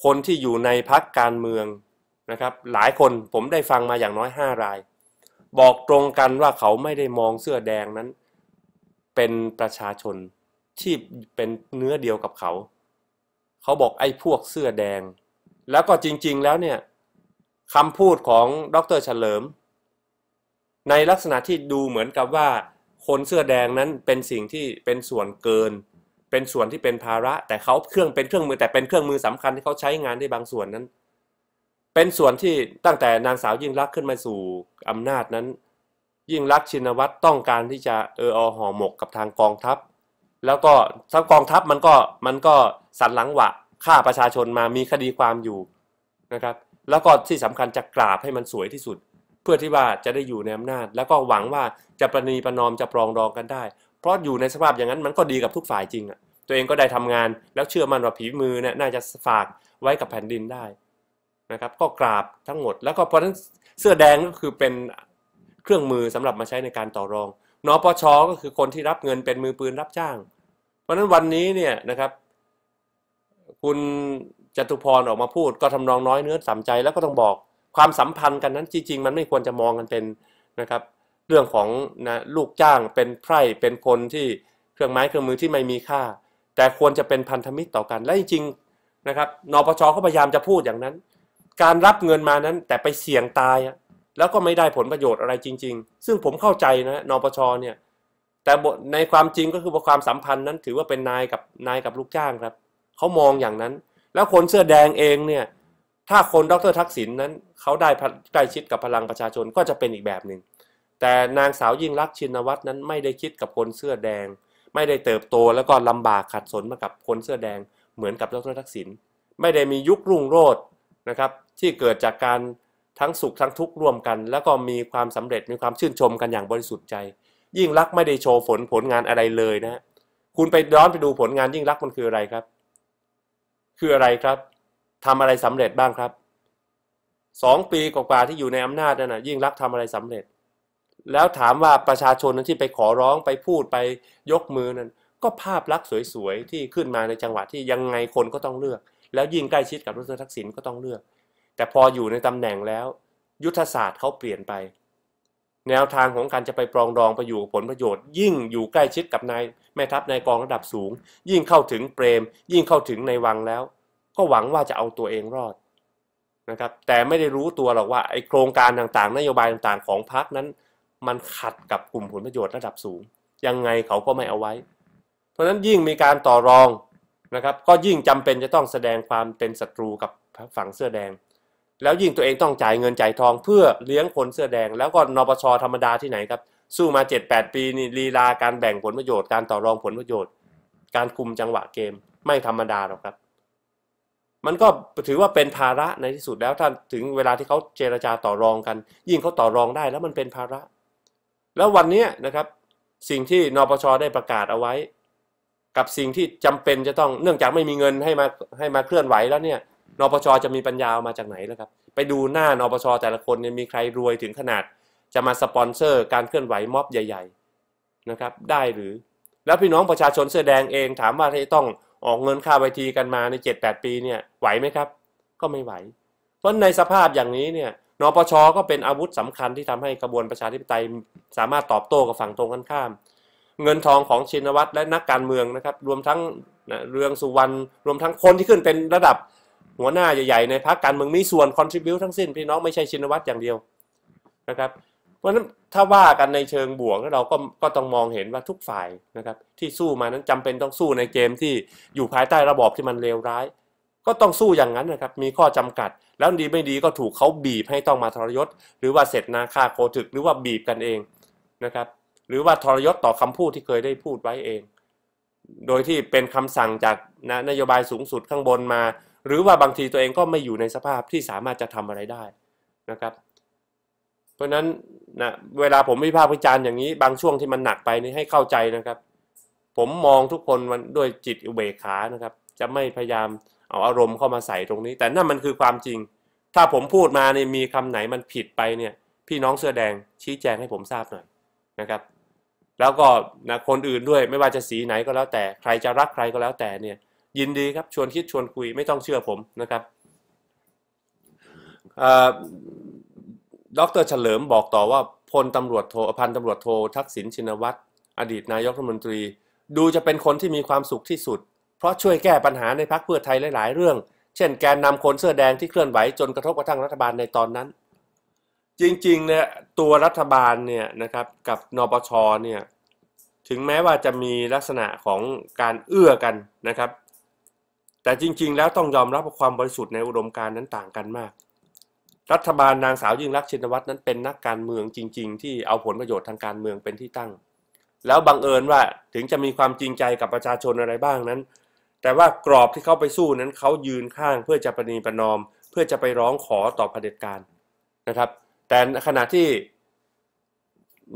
คนที่อยู่ในพักการเมืองนะครับหลายคนผมได้ฟังมาอย่างน้อย 5 ราย บอกตรงกันว่าเขาไม่ได้มองเสื้อแดงนั้น เป็นประชาชนที่เป็นเนื้อเดียวกับเขา เขาบอกไอ้พวกเสื้อแดง แล้วก็จริงๆแล้วเนี่ยคำพูดของดรเฉลิมในลักษณะที่ดูเหมือนกับว่าคนเสื้อแดงนั้นเป็นสิ่งที่เป็นส่วนเกิน เป็นส่วนที่เป็นภาระ แต่เขาเครื่องเป็นเครื่องมือแต่เป็นเครื่องมือสำคัญที่เขาใช้งานได้บางส่วนนั้นเป็นส่วนที่ตั้งแต่นางสาวยิ่งรักขึ้นมาสู่อำนาจนั้น ยิ่งรักชินวัตรต้องการที่จะ เอออห่อหมกกับทางกองทัพ แล้วก็ทางกองทัพมันก็มันก็สันหลังหวะฆ่าประชาชนมามีคดีความอยู่นะครับแล้วก็ที่สำคัญจะกราบให้มันสวยที่สุด เพื่อที่ว่าจะได้อยู่ในอำนาจแล้วก็หวังว่าจะประนีประนอมจะปรองดองกันได้ เพราะอยู่ในสภาพอย่างนั้นมันก็ดีกับทุกฝ่ายจริงอ่ะตัวเองก็ได้ทำงานแล้วเชื่อมั่นว่าผีมือเนี่ยน่าจะฝากไว้กับแผ่นดินได้นะครับก็กราบทั้งหมด แล้วก็เพราะนั้นเสื้อแดงก็คือเป็นเครื่องมือสำหรับมาใช้ในการต่อรองนอปชก็คือคนที่รับเงินเป็นมือปืนรับจ้าง เพราะฉะนั้นวันนี้เนี่ยนะครับคุณจตุพรออกมาพูด ก็ทำนองน้อยเนื้อสำใจแล้วก็ต้องบอกความสัมพันธ์กันนั้นจริง ๆ มันไม่ควรจะมองกันเป็นนะครับ เรื่องของนะลูกจ้างเป็นไพร่เป็นคนที่เครื่องไม้เครื่องมือที่ไม่มีค่า แต่ควรจะเป็นพันธมิตรต่อกันและจริงๆนะครับนปชก็พยายามจะพูดอย่างนั้นการรับเงินมานั้นแต่ไปเสี่ยงตาย แล้วก็ไม่ได้ผลประโยชน์อะไรจริงๆ ซึ่งผมเข้าใจนะนปชเนี่ยแต่ในความจริงก็คือว่าความสัมพันธ์นั้นถือว่าเป็นนายกับนายกับลูกจ้างครับ เขามองอย่างนั้น แล้วคนเสื้อแดงเองเนี่ย ถ้าคนดรทักษิณนนั้นเขาได้ใกล้ชิดกับพลังประชาชนก็จะเป็นอีกแบบหนึ่งแต่นางสาวยิ่งรักชินวัตรนั้น ไม่ได้คิดกับคนเสื้อแดง ไม่ได้เติบโตแล้วก็ลำบากขัดสนมากับคนเสื้อแดงเหมือนกับดรทักษิณไม่ได้มียุครุ่งโรจน์นะครับที่เกิดจากการทั้งสุขทั้งทุกข์ร่วมกัน แล้วก็มีความสำเร็จมีความชื่นชมกันอย่างบริสุทธิ์ใจ ยิ่งรักไม่ได้โชว์ผลผลงานอะไรเลยนะคุณไปย้อนไปดูผลงานยิ่งรักมันคืออะไรครับ คืออะไรครับ ทำอะไรสำเร็จบ้างครับสองปีกว่าที่อยู่ในอำนาจนั่นนะยิ่งรักทำอะไรสำเร็จ แล้วถามว่าประชาชนนั้นที่ไปขอร้องไปพูดไปยกมือนั้นก็ภาพลักษณ์สวยๆที่ขึ้นมาในจังหวัดที่ยังไงคนก็ต้องเลือกแล้วยิ่งใกล้ชิดกับรดรทักษิณก็ต้องเลือก แต่พออยู่ในตำแหน่งแล้ว ยุทธศาสตร์เขาเปลี่ยนไป แนวทางของการจะไปปรองดองไปอยู่ผลประโยชน์ ยิ่งอยู่ใกล้ชิดกับนายแม่ทัพนายกองระดับสูง ยิ่งเข้าถึงเปรม ยิ่งเข้าถึงในวังแล้ว ก็หวังว่าจะเอาตัวเองรอดนะครับแต่ไม่ได้รู้ตัวหรอกว่าไอโครงการต่างๆ นโยบายต่างๆของพรรคนั้น มันขัดกับกลุ่มผลประโยชน์ระดับสูง ยังไงเขาก็ไม่เอาไว้ เพราะนั้นยิ่งมีการต่อรองนะครับก็ยิ่งจำเป็นจะต้องแสดงความเป็นศัตรูกับฝั่งเสื้อแดง แล้วยิ่งตัวเองต้องจ่ายเงินจ่ายทองเพื่อเลี้ยงคนเสื้อแดง แล้วก็นปชธรรมดาที่ไหนครับ สู้มา 7-8 ปีนี่ลีลาการแบ่งผลประโยชน์ การต่อรองผลประโยชน์ การคุมจังหวะเกม ไม่ธรรมดาหรอกครับ มันก็ถือว่าเป็นภาระในที่สุดแล้วท่านถึงเวลาที่เขาเจรจาต่อรองกัน ยิ่งเขาต่อรองได้แล้วมันเป็นภาระ แล้ววันนี้นะครับสิ่งที่นปชได้ประกาศเอาไว้กับสิ่งที่จำเป็นจะต้องเนื่องจากไม่มีเงินให้มาให้มาเคลื่อนไหวแล้วเนี่ยนปชจะมีปัญญามาจากไหนแล้วครับ ไปดูหน้านปชแต่ละคนเนี่ยมีใครรวยถึงขนาดจะมาสปอนเซอร์การเคลื่อนไหวม็อบใหญ่ๆ นะครับได้หรือแล้วพี่น้องประชาชนเสื้อแดงเองถามว่าจะต้องออกเงินค่าเวทีกันมาใน 7-8 ปีเนี่ย ไหวไหมครับก็ไม่ไหวเพราะในสภาพอย่างนี้เนี่ยนปชก็เป็นอาวุธสำคัญที่ทำให้กระบวนประชาธิปไตยสามารถตอบโต้กับฝั่งตรงกันข้ามเงินทองของชินวัตรและนักการเมืองนะครับ รวมทั้งนะเรืองสุวรรณรวมทั้งคนที่ขึ้นเป็นระดับหัวหน้าใหญ่ๆในพรรคการเมืองมีส่วนคอนทริบิวทั้งสิ้นพี่น้องไม่ใช่ชินวัตรอย่างเดียวนะครับ เพราะฉะนั้นถ้าว่ากันในเชิงบวกแล้วเราก็ก็ต้องมองเห็นว่าทุกฝ่ายนะครับ ที่สู้มานั้นจำเป็นต้องสู้ในเกมที่อยู่ภายใต้ระบอบที่มันเลวร้าย ก็ต้องสู้อย่างนั้นนะครับ มีข้อจำกัด แล้วดีไม่ดีก็ถูกเขาบีบให้ต้องมาทรยศหรือว่าเสร็จนาค่าโครึกหรือว่าบีบกันเองนะครับหรือว่าทรยศต่อคำพูดที่เคยได้พูดไว้เอง โดยที่เป็นคำสั่งจากนะนโยบายสูงสุดข้างบนมา หรือว่าบางทีตัวเองก็ไม่อยู่ในสภาพที่สามารถจะทำอะไรได้นะครับ เพราะฉะนั้นนะเวลาผมวิพากษ์วิจารณ์อย่างนี้บางช่วงที่มันหนักไปนี่ให้เข้าใจนะครับ ผมมองทุกคนด้วยจิตอุเบกขานะครับ จะไม่พยายามเอาอารมณ์เข้ามาใส่ตรงนี้ แต่นั่นมันคือความจริง ถ้าผมพูดมาเนี่ยมีคำไหนมันผิดไปเนี่ย พี่น้องเสื้อแดงชี้แจงให้ผมทราบหน่อยนะครับแล้วก็นะคนอื่นด้วยไม่ว่าจะสีไหนก็แล้วแต่ ใครจะรักใครก็แล้วแต่เนี่ยยินดีครับ ชวนคิดชวนคุยไม่ต้องเชื่อผมนะครับด็ออกเตร์เฉลิมบอกต่อว่าพลตำรวจโทพันตำรวจโททักษิณชินวัตรอดีตนายกรัฐมนตรี ดูจะเป็นคนที่มีความสุขที่สุด เพราะช่วยแก้ปัญหาในพักเพื่อไทยหลายๆเรื่อง เช่นแกนนำคนเสื้อแดงที่เคลื่อนไหวจนกระทบกระทั่งรัฐบาลในตอนนั้นจริงๆเนี่ยตัวรัฐบาลเนี่ยนะครับกับนปชเนี่ยถึงแม้ว่าจะมีลักษณะของการเอื้อกันนะครับ แต่จริงๆ แล้วต้องยอมรับว่าความบริสุทธิ์ในอุดมการณ์นั้นต่างกันมาก รัฐบาลนางสาวยิ่งรักชินวัตรนั้นเป็นนักการเมือง จริง ๆ ที่เอาผลประโยชน์ทางการเมืองเป็นที่ตั้ง แล้วบังเอิญว่าถึงจะมีความจริงใจกับประชาชนอะไรบ้างนั้น แต่ว่ากรอบที่เขาไปสู้นั้นเขายืนข้างเพื่อจะประนีประนอม เพื่อจะไปร้องขอต่อเผด็จการนะครับแต่ขณะที่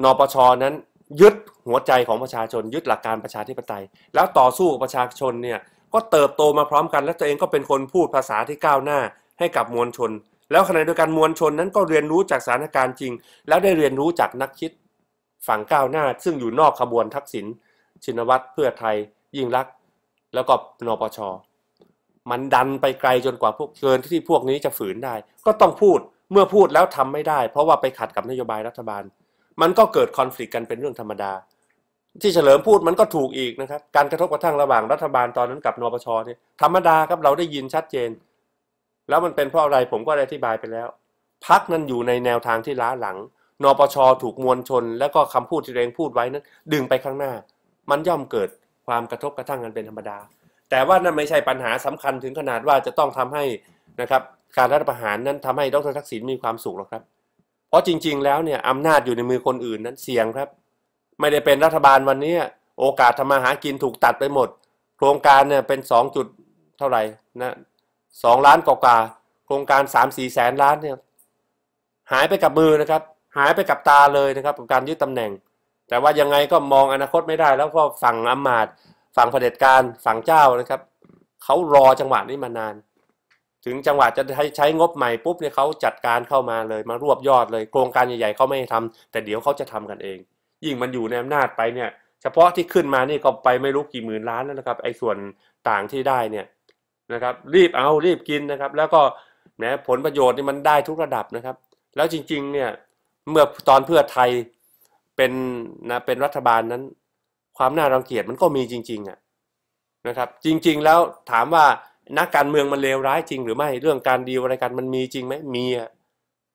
นปชนั้นยึดหัวใจของประชาชนยึดหลักการประชาธิปไตย แล้วต่อสู้กับประชาชนเนี่ย ก็เติบโตมาพร้อมกันและตัวเองก็เป็นคนพูดภาษาที่ก้าวหน้า ให้กับมวลชน แล้วขณะเดียวกันมวลชนนั้นก็เรียนรู้จากสถานการณ์จริง แล้วได้เรียนรู้จากนักคิดฝั่งก้าวหน้า ซึ่งอยู่นอกขบวนทักษิณชินวัตรเพื่อไทย ยิ่งรักแล้วก็นปช มันดันไปไกลจนกว่าพวกเกินที่พวกนี้จะฝืนได้ ก็ต้องพูดเมื่อพูดแล้วทำไม่ได้ เพราะว่าไปขัดกับนโยบายรัฐบาล มันก็เกิดคอน FLICT กันเป็นเรื่องธรรมดา ที่เฉลิมพูดมันก็ถูกอีกนะครับการกระทบกระทั่งระหว่างรัฐบาลตอนนั้นกับนปชเนี่ยธรรมดาครับเราได้ยินชัดเจน แล้วมันเป็นเพราะอะไรผมก็ได้อธิบายไปแล้ว พักนั้นอยู่ในแนวทางที่ล้าหลังนปชถูกมวลชน แล้วก็คำพูดที่เรงพูดไว้นั้นดึงไปข้างหน้า มันย่อมเกิดความกระทบกระทั่งกันเป็นธรรมดา แต่ว่านั่นไม่ใช่ปัญหาสำคัญถึงขนาดว่าจะต้องทำให้นะครับการรัฐประหารนั้นทำให้ดรทักษิณมีความสุขหรอกครับ เพราะจริง ๆ แล้วเนี่ยอำนาจอยู่ในมือคนอื่นนั้นเสี่ยงครับ ไม่ได้เป็นรัฐบาลวันนี้โอกาสทำมาหากินถูกตัดไปหมด โครงการเนี่ยเป็นสองจุดเท่าไหร่นะสองล้านกว่าโครงการสามสี่แสนล้านเนี่ยหายไปกับมือนะครับ หายไปกับตาเลยนะครับกับการยึดตำแหน่ง แต่ว่ายังไงก็มองอนาคตไม่ได้ แล้วก็ฝั่งอำมาตย์ฝั่งเผด็จการฝั่งเจ้านะครับเขารอจังหวะนี้มานานถึงจังหวัดจะใช้งบใหม่ปุ๊บเนี่ยเขาจัดการเข้ามาเลยมารวบยอดเลยโครงการใหญ่ๆเขาไม่ทำ แต่เดี๋ยวเขาจะทำกันเอง ยิ่งมันอยู่ในอำนาจไปเนี่ยเฉพาะที่ขึ้นมานี่ก็ไปไม่รู้กี่หมื่นล้านแล้วนะครับไอ้ส่วนต่างที่ได้เนี่ยนะครับ รีบเอารีบกินนะครับ แล้วก็แหมผลประโยชน์นี่มันได้ทุกระดับนะครับ แล้วจริงๆเนี่ยเมื่อตอนเพื่อไทยเป็นนะเป็นรัฐบาลนั้น ความน่ารังเกียจมันก็มีจริงๆอ่ะนะครับ จริงๆแล้วถามว่านักการเมืองมันเลวร้ายจริงหรือไม่ เรื่องการดีอะไรกันมันมีจริงไหมมีอ่ะ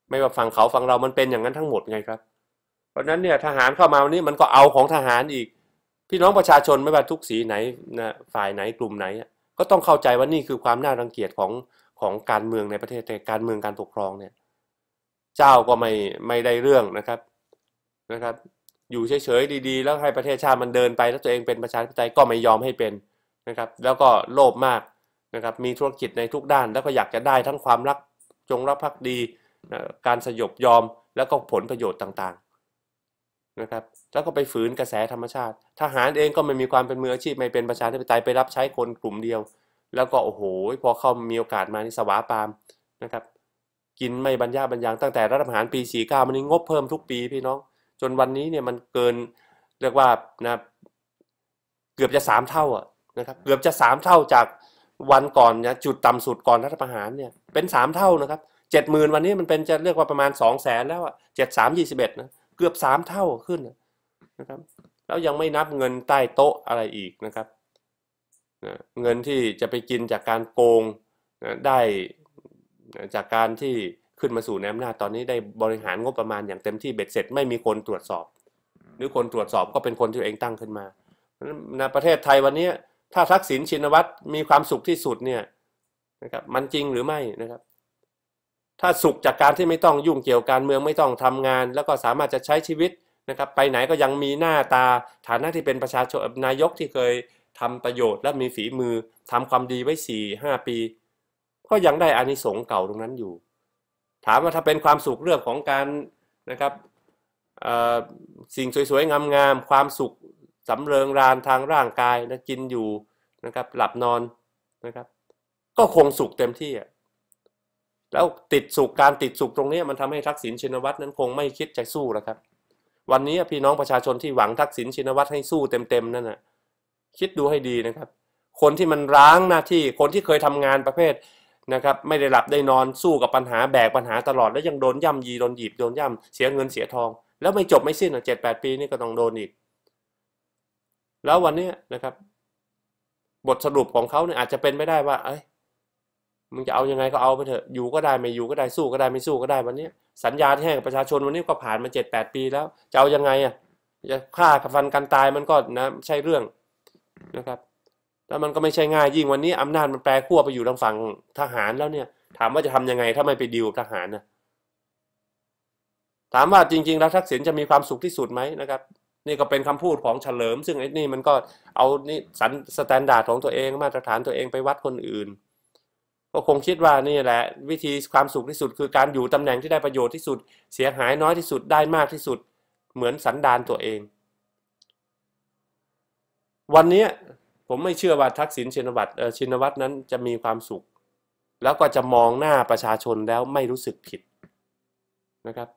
ไม่ว่าฝั่งเขาฝั่งเรามันเป็นอย่างนั้นทั้งหมดไงครับเพราะนั้นเนี่ยทหารเข้ามาวันนี้มันก็เอาของทหารอีก พี่น้องประชาชนไม่ว่าทุกสีไหนนะฝ่ายไหนกลุ่มไหนก็ต้องเข้าใจว่านี่คือความน่ารังเกียจของของการเมืองในประเทศแต่การเมืองการปกครองเนี่ยเจ้าก็ไม่ไม่ได้เรื่องนะครับนะครับ อยู่เฉยๆดี ๆ แล้วให้ประเทศชาติมันเดินไปแล้วตัวเองเป็นประชาธิปไตยก็ไม่ยอมให้เป็นนะครับ แล้วก็โลภมากนะครับมีธุรกิจในทุกด้านแล้วก็อยากจะได้ทั้งความรักจงรักภักดีนะการสยบยอม แล้วก็ผลประโยชน์ต่างๆนะครับแล้วก็ไปฝืนกระแสธรรมชาติ ทหารเองก็ไม่มีความเป็นมืออาชีพไม่เป็นประชาธิปไตยไปรับใช้คนกลุ่มเดียว แล้วก็โอ้โห พอเขามีโอกาสมานี่สวาปามนะครับ กินไม่บรรยาบรรยังตั้งแต่รัฐประหารปี49มันนี้งบเพิ่มทุกปีพี่น้อง จนวันนี้เนี่ยมันเกินเรียกว่านะเกือบจะสามเท่าอ่ะนะครับเกือบจะสามเท่าจากวันก่อนเนี่ยจุดต่ำสุดก่อนรัฐประหารเนี่ยเป็นสามเท่านะครับเจ็ดหมื่นวันนี้มันเป็นจะเรียกว่าประมาณสองแสนแล้วอ่ะเจ็ดสามยี่สิบเอ็ดนะเกือบสามเท่าขึ้นนะครับแล้วยังไม่นับเงินใต้โต๊ะอะไรอีกนะครับ เงินที่จะไปกินจากการโกงได้จากการที่ขึ้นมาสู่แนอำนาจตอนนี้ได้บริหารงบประมาณอย่างเต็มที่เบ็ดเสร็จ ไม่มีคนตรวจสอบ หรือคนตรวจสอบก็เป็นคนที่เองตั้งขึ้นมานประเทศไทยวันนี้ถ้าทักษิณชินวัตรมีความสุขที่สุดเนี่ยนะครับมันจริงหรือไม่นะครับ ถ้าสุขจากการที่ไม่ต้องยุ่งเกี่ยวการเมืองไม่ต้องทำงาน แล้วก็สามารถจะใช้ชีวิตนะครับไปไหนก็ยังมีหน้าตาฐานะที่เป็นประชาชนนายกที่เคยทำประโยชน์และมีฝีมือทำความดีไว้สี่ห้าปี ก็ยังได้อานิสงส์เก่าตรงนั้นอยู่ ถามว่าถ้าเป็นความสุขเรื่องของการนะครับสิ่งสวยๆงามๆความสุขสำเริงรานทางร่างกายนะกินอยู่นะครับหลับนอนนะครับก็คงสุขเต็มที่ แล้วติดสุขการติดสุขตรงนี้มันทำให้ทักษิณชินวัตรนั้นคงไม่คิดจะสู้แล้วครับวันนี้พี่น้องประชาชนที่หวังทักษิณชินวัตรให้สู้เต็ม ๆ นั่นนะคิดดูให้ดีนะครับ คนที่มันร้างหน้าที่คนที่เคยทำงานประเภทนะครับไม่ได้หลับได้นอนสู้กับปัญหาแบกปัญหาตลอดแล้วยังโดนย่ำยีโดนหยีบโดนย่ำเสียเงินเสียทอง แล้วไม่จบไม่สิ้นอ่ะเจ็ดแปดปีนี่ก็ต้องโดนอีกแล้ววันนี้นะครับ บทสรุปของเขาเนี่ยอาจจะเป็นไม่ได้ว่าเอ้ยมึงจะเอายังไงก็เอาไปเถอะอยู่ก็ได้ไม่อยู่ก็ได้สู้ก็ได้ไม่สู้ก็ได้วันนี้สัญญาที่ให้กับประชาชนวันนี้ก็ผ่านมาเจ็ดแปดปีแล้ว จะเอายังไงอ่ะจะฆ่ากับฟันกันตายมันก็นะใช่เรื่องนะครับแล้วมันก็ไม่ใช่ง่ายยิ่งวันนี้อำนาจมันแปรขั้วไปอยู่ทางฝั่งทหารแล้วเนี่ย ถามว่าจะทำยังไงถ้าไม่ไปดีลทหารนะถามว่าจริงๆแล้วทักษิณจะมีความสุขที่สุดไหมนะครับนี่ก็เป็นคำพูดของเฉลิม ซึ่งไอ้นี่มันก็เอานี่สันสแตนดาร์ดของตัวเอง มาตรฐานตัวเองไปวัดคนอื่น ก็คงคิดว่านี่แหละ วิธีความสุขที่สุดคือการอยู่ตำแหน่งที่ได้ประโยชน์ที่สุด เสียหายน้อยที่สุดได้มากที่สุด เหมือนสันดานตัวเอง วันนี้ผมไม่เชื่อว่าทักษิณชินวัตรชินวัตรนั้นจะมีความสุข แล้วก็จะมองหน้าประชาชนแล้วไม่รู้สึกผิดนะครับ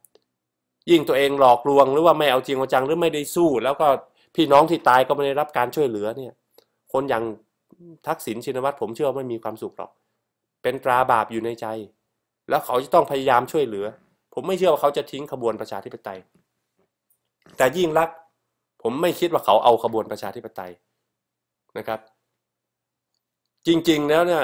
ยิ่งตัวเองหลอกลวงหรือว่าไม่เอาจริงเอาจังหรือไม่ได้สู้ แล้วก็พี่น้องที่ตายก็ไม่ได้รับการช่วยเหลือเนี่ยคนอย่างทักษิณชินวัตรผมเชื่อไม่มีความสุขหรอก เป็นตราบาปอยู่ในใจ แล้วเขาจะต้องพยายามช่วยเหลือ ผมไม่เชื่อว่าเขาจะทิ้งขบวนประชาธิปไตย แต่ยิ่งรักผมไม่คิดว่าเขาเอาขบวนประชาธิปไตยนะครับ จริงๆแล้วเนี่ย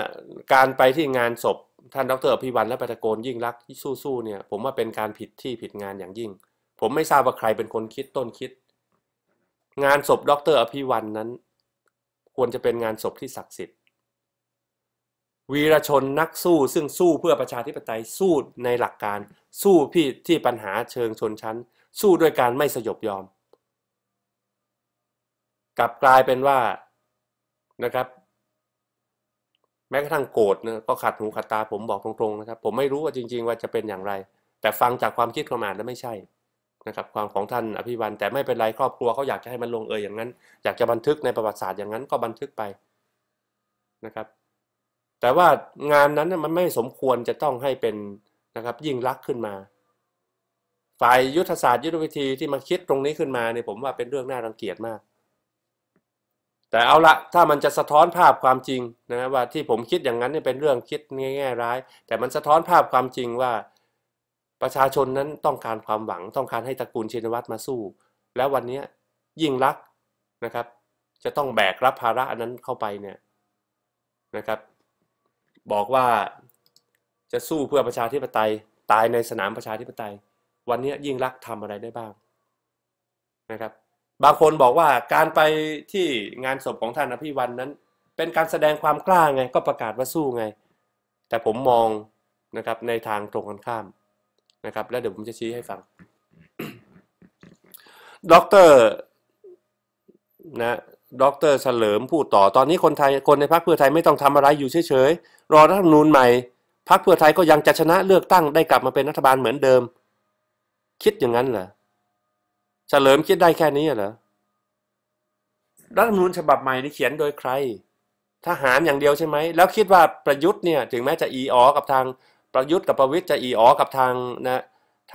การไปที่งานศพท่านดรพิวัน และปตะโกนยิ่งรักที่สู้ๆเนี่ยผมว่าเป็นการผิดที่ผิดงานอย่างยิ่ง ผมไม่ทราบว่าใครเป็นคนคิดต้นคิด งานศพดรอภิวันนั้น ควรจะเป็นงานศพที่ศักดิ์สิทธิ์ วีรชนนักสู้ซึ่งสู้เพื่อประชาธิปไตยสู้ในหลักการสู้พี่ที่ปัญหาเชิงชนชั้น สู้ด้วยการไม่สยบยอม กลับกลายเป็นว่านะครับแม้กระทั่งโกรธนะก็ขัดหูขัดตาผมบอกตรงๆนะครับ ผมไม่รู้ว่าจริงๆว่าจะเป็นอย่างไร แต่ฟังจากความคิดความอ่านแล้วไม่ใช่นะครับความของท่านอภิวัน แต่ไม่เป็นไรครอบครัวเขาอยากจะให้มันลงเอยอย่างนั้น อยากจะบันทึกในประวัติศาสตร์อย่างนั้นก็บันทึกไปนะครับแต่ว่างานนั้นมันไม่สมควรจะต้องให้เป็นนะครับยิ่งรักขึ้นมาฝ่ายยุทธศาสตร์ยุทธวิธีที่มาคิดตรงนี้ขึ้นมาเนี่ยผมว่าเป็นเรื่องน่ารังเกียจมากแต่เอาละถ้ามันจะสะท้อนภาพความจริงนะว่าที่ผมคิดอย่างนั้นเนี่ยเป็นเรื่องคิดแง่ๆร้าย แต่มันสะท้อนภาพความจริงว่าประชาชนนั้นต้องการความหวัง ต้องการให้ตระกูลชินวัตรมาสู้ แล้ววันนี้ยิ่งรักนะครับ จะต้องแบกรับภาระอันนั้นเข้าไปเนี่ยนะครับ บอกว่าจะสู้เพื่อประชาธิปไตยตายในสนามประชาธิปไตย วันนี้ยิ่งรักทำอะไรได้บ้างนะครับบางคนบอกว่าการไปที่งานศพของท่านอภิวันนั้น เป็นการแสดงความกล้าไงก็ประกาศว่าสู้ไง แต่ผมมองนะครับในทางตรงกันข้ามนะครับแล้วเดี๋ยวผมจะชี้ให้ฟังด็อกเตอร์นะด็อกเตอร์เฉลิมพูดต่อตอนนี้คนไทยคนในพรรคเพื่อไทยไม่ต้องทำอะไรอยู่เฉย ๆ รอรัฐธรรมนูญใหม่ พรรคเพื่อไทยก็ยังจะชนะเลือกตั้งได้กลับมาเป็นรัฐบาลเหมือนเดิมคิดอย่างนั้นเหรอเฉลิมคิดได้แค่นี้เหรอรัฐธรรมนูญฉบับใหม่นี่เขียนโดยใครทหารอย่างเดียวใช่ไหม แล้วคิดว่าประยุทธ์เนี่ย ถึงแม้จะอีอ๋อกับทางประยุทธ์กับประวิทย์จะอีอ๋อกับทางนะ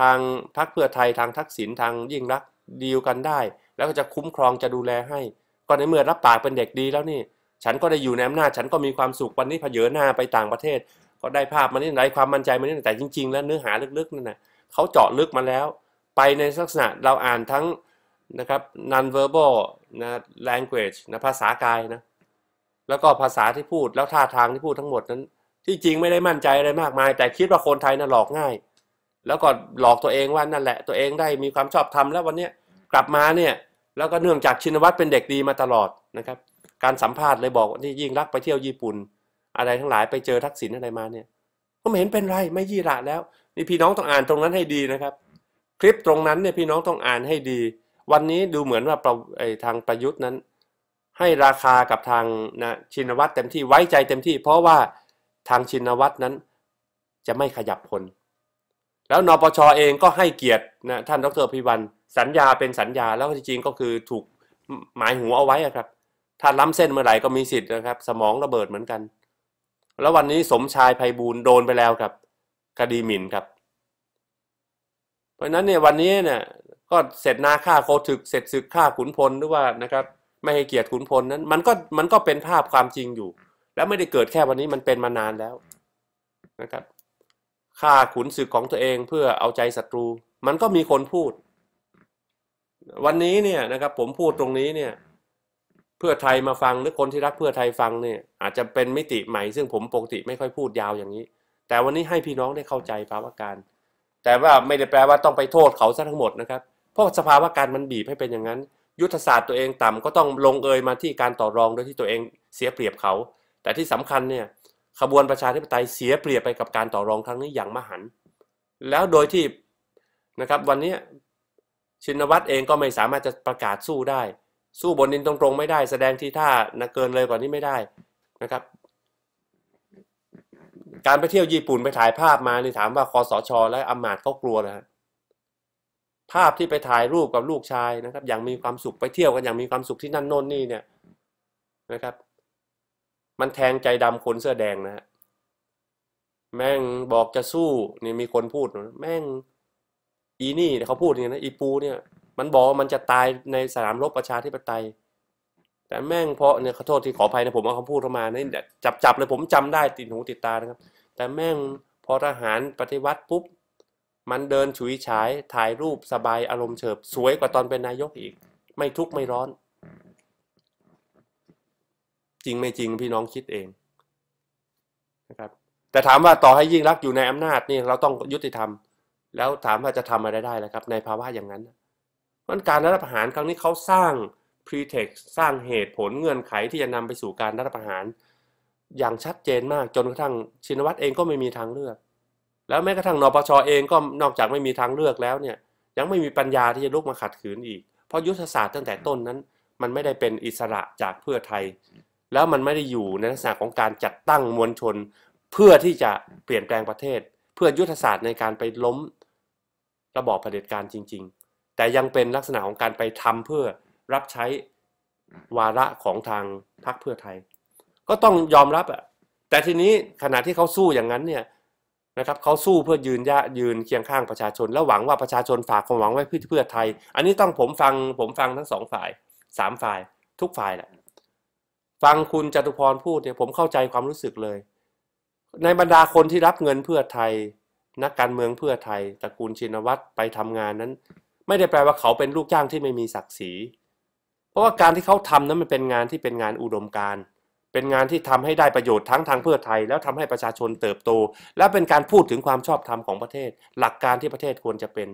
ทางพรรคเพื่อไทยทางทักษิณทางยิ่งรักดีลกันได้ แล้วก็จะคุ้มครองจะดูแลให้ ก็ในเมื่อรับปากเป็นเด็กดีแล้วนี่ ฉันก็ได้อยู่ในอำนาจฉันก็มีความสุขวันนี้เผยหน้าไปต่างประเทศ ก็ได้ภาพมานนี่ไรความมั่นใจมานนี่แต่จริง ๆ แล้วเนื้อหาลึกๆนั่นนะเขาเจาะลึกมาแล้วไปในลักษณะเราอ่านทั้งนะครับ non-verbal นะ language นะภาษากายนะ แล้วก็ภาษาที่พูด แล้วท่าทางที่พูดทั้งหมดนั้น ที่จริงไม่ได้มั่นใจอะไรมากมาย แต่คิดว่าคนไทยนะ่ะหลอกง่าย แล้วก็หลอกตัวเองว่านั่นแหละ ตัวเองได้มีความชอบธรรมแล้ววันนี้กลับมาเนี่ย แล้วก็เนื่องจากชินวัตรเป็นเด็กดีมาตลอดนะครับ การสัมภาษณ์เลยบอกว่านี่ยิ่งรักไปเที่ยวญี่ปุ่น อะไรทั้งหลายไปเจอทักษิณอะไรมาเนี่ยก็ไม่เห็นเป็นไรไม่ยี่ระแล้วนี่พี่น้องต้องอ่านตรงนั้นให้ดีนะครับคลิปตรงนั้นเนี่ยพี่น้องต้องอ่านให้ดี วันนี้ดูเหมือนว่าทางประยุทธ์นั้น ให้ราคากับทางนะชินวัตรเต็มที่ไว้ใจเต็มที่ เพราะว่าทางชินวัตรนั้นจะไม่ขยับพลแล้ว นปชอเอง ก็ให้เกียรตินะท่านดรพิวัน สัญญาเป็นสัญญาแล้วจริงๆก็คือถูกหมายหัวเอาไว้ครับ ถ้าล้ำเส้นเมื่อไหร่ ก็มีสิทธิ์นะครับ สมองระเบิดเหมือนกัน แล้ววันนี้สมชายไพบูลโดนไปแล้วกับคดีหมิ่นครับราะนั้นเนี่ยวันนี้เนี่ยก็เสร็จนาฆ่าโคถึกเสร็จศึกฆ่าขุนพลหรือว่านะครับ ไม่ให้เกียรติขุนพลนั้น มันก็มันก็เป็นภาพความจริงอยู่ แล้วไม่ได้เกิดแค่วันนี้มันเป็นมานานแล้วนะครับฆ่าขุนศึกของตัวเองเพื่อเอาใจศัตรู มันก็มีคนพูด วันนี้เนี่ยนะครับผมพูดตรงนี้เนี่ย เพื่อไทยมาฟังหรือคนที่รักเพื่อไทยฟังเนี่ย อาจจะเป็นมิติใหม่ซึ่งผมปกติไม่ค่อยพูดยาวอย่างนี้ แต่วันนี้ให้พี่น้องได้เข้าใจภาวะการแต่ว่าไม่ได้แปลว่าต้องไปโทษเขาซะทั้งหมดนะครับเพราะสภาวะการมันบีบให้เป็นอย่างนั้น ยุทธศาสตร์ตัวเองต่ำ ก็ต้องลงเอยมาที่การต่อรองโดยที่ตัวเองเสียเปรียบเขา แต่ที่สำคัญเนี่ยขบวนประชาธิปไตยเสียเปรียบไปกับการต่อรองครั้งนี้อย่างมหันแล้วโดยที่นะครับวันนี้ชินวัตรเองก็ไม่สามารถจะประกาศสู้ได้ สู้บนดินตรงๆ ไม่ได้ แสดงที่ท่านะเกินเลยกว่านี้ไม่ได้นะครับการไปเที่ยวญี่ปุ่นไปถ่ายภาพมาเนี่ถามว่าคอสชอและอามาตย์เขากลัวนะภาพที่ไปถ่ายรูปกับลูกชายนะครับ อย่างมีความสุขไปเที่ยวกันอย่างมีความสุขที่นั่นโน่นนี่เนี่ยนะครับ มันแทงใจดำคนเสื้อแดงนะฮะแม่งบอกจะสู้นี่มีคนพูดแม่งอีนี่เขาพูดอย่างนี้นะอีปูเนี่ยมันบอกว่ามันจะตายในสนามรบประชาธิปไตย แต่แม่งเพราะเนี่ยขอโทษที่ขออภัยนะผมเอาคำพูดเข้ามาเนี่ยจับจับเลยผมจำได้ติดหูติดตานะครับแต่แม่งพอทหารปฏิวัติปุ๊บมันเดินฉุยฉาย ถ่ายรูปสบาย อารมณ์เฉิบ สวยกว่าตอนเป็นนายกอีก ไม่ทุกข์ไม่ร้อน จริง ไม่จริงพี่น้องคิดเองนะครับแต่ถามว่าต่อให้ยิ่งรักอยู่ในอำนาจนี่เราต้องยุติธรรม แล้วถามว่าจะทำอะไรได้ล่ะครับในภาวะอย่างนั้นเพราะการรัฐประหารครั้งนี้เขาสร้าง pretext สร้างเหตุผลเงื่อนไขที่จะนำไปสู่การรัฐประหารอย่างชัดเจนมากจนกระทั่งชินวัตรเองก็ไม่มีทางเลือก แล้วแม้กระทั่งนปชอเองก็นอกจากไม่มีทางเลือกแล้วเนี่ยยังไม่มีปัญญาที่จะลุกมาขัดขืนอีกเพราะยุทธศาสตร์ตั้งแต่ต้นนั้น มันไม่ได้เป็นอิสระจากเพื่อไทย แล้วมันไม่ได้อยู่ในลักษณะของการจัดตั้งมวลชนเพื่อที่จะเปลี่ยนแปลงประเทศ เพื่อยุทธศาสตร์ในการไปล้มระบอบเผด็จการจริงๆ แต่ยังเป็นลักษณะของการไปทำเพื่อรับใช้วาระของทางพรรคเพื่อไทยก็ต้องยอมรับอะแต่ทีนี้ขณะที่เขาสู้อย่างนั้นเนี่ยนะครับเขาสู้เพื่อยืนยะยืนเคียงข้างประชาชนและหวังว่าประชาชนฝากความหวังไว้เพื่อเพื่อไทย อันนี้ต้องผมฟังผมฟังทั้งสองฝ่ายสามฝ่าย ทุกฝ่ายแหละฟังคุณจตุพรพูดเนี่ยผมเข้าใจความรู้สึกเลย ในบรรดาคนที่รับเงินเพื่อไทยนักการเมืองเพื่อไทยตระกูลชินวัตรไปทำงานนั้น ไม่ได้แปลว่าเขาเป็นลูกจ้างที่ไม่มีศักดิ์ศรีเพราะว่าการที่เขาทำนั้นมันเป็นงานที่เป็นงานอุดมการณ์เป็นงานที่ทำให้ได้ประโยชน์ทั้งทางเพื่อไทยแล้วทำให้ประชาชนเติบโตและเป็นการพูดถึงความชอบธรรมของประเทศ หลักการที่ประเทศควรจะเป็น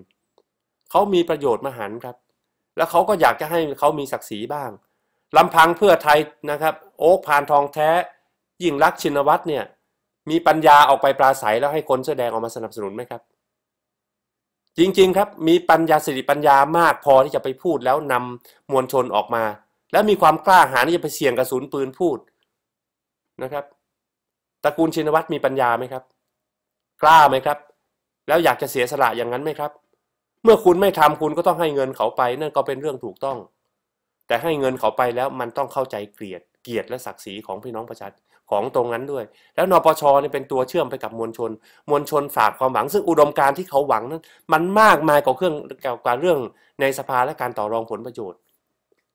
เขามีประโยชน์ มหันครับ แล้วเขาก็อยากจะให้เขามีศักดิ์ศรีบ้าง ลำพังเพื่อไทยนะครับโอ๊กผ่านทองแท้ยิ่งรักชินวัตรเนี่ยมีปัญญาออกไป ปราศัยแล้วให้ คนเสื้อแดงออกมาสนับสนุนไหมครับ จริงๆครับมีปัญญาสิริปัญญามากพอที่จะไปพูดแล้วนำมวลชนออกมา และมีความกล้าหาญที่จะไปเสี่ยงกระสุนปืนพูดนะครับ ตระกูลชินวัตรมีปัญญาไหมครับ กล้าไหมครับ แล้วอยากจะเสียสละอย่างนั้นไหมครับ เมื่อคุณไม่ทำคุณก็ต้องให้เงินเขาไปนั่นก็เป็นเรื่องถูกต้อง แต่ให้เงินเขาไปแล้วมันต้องเข้าใจเกลียดเกลียดและศักดิ์ศรีของพี่น้องประชาชนของตรงนั้นด้วย แล้วนปชนี่เป็นตัวเชื่อมไปกับมวลชน มวลชนฝากความหวังซึ่งอุดมการที่เขาหวังนั้น มันมากมายกว่าเครื่องกว่าเรื่องในสภาและการต่อรองผลประโยชน์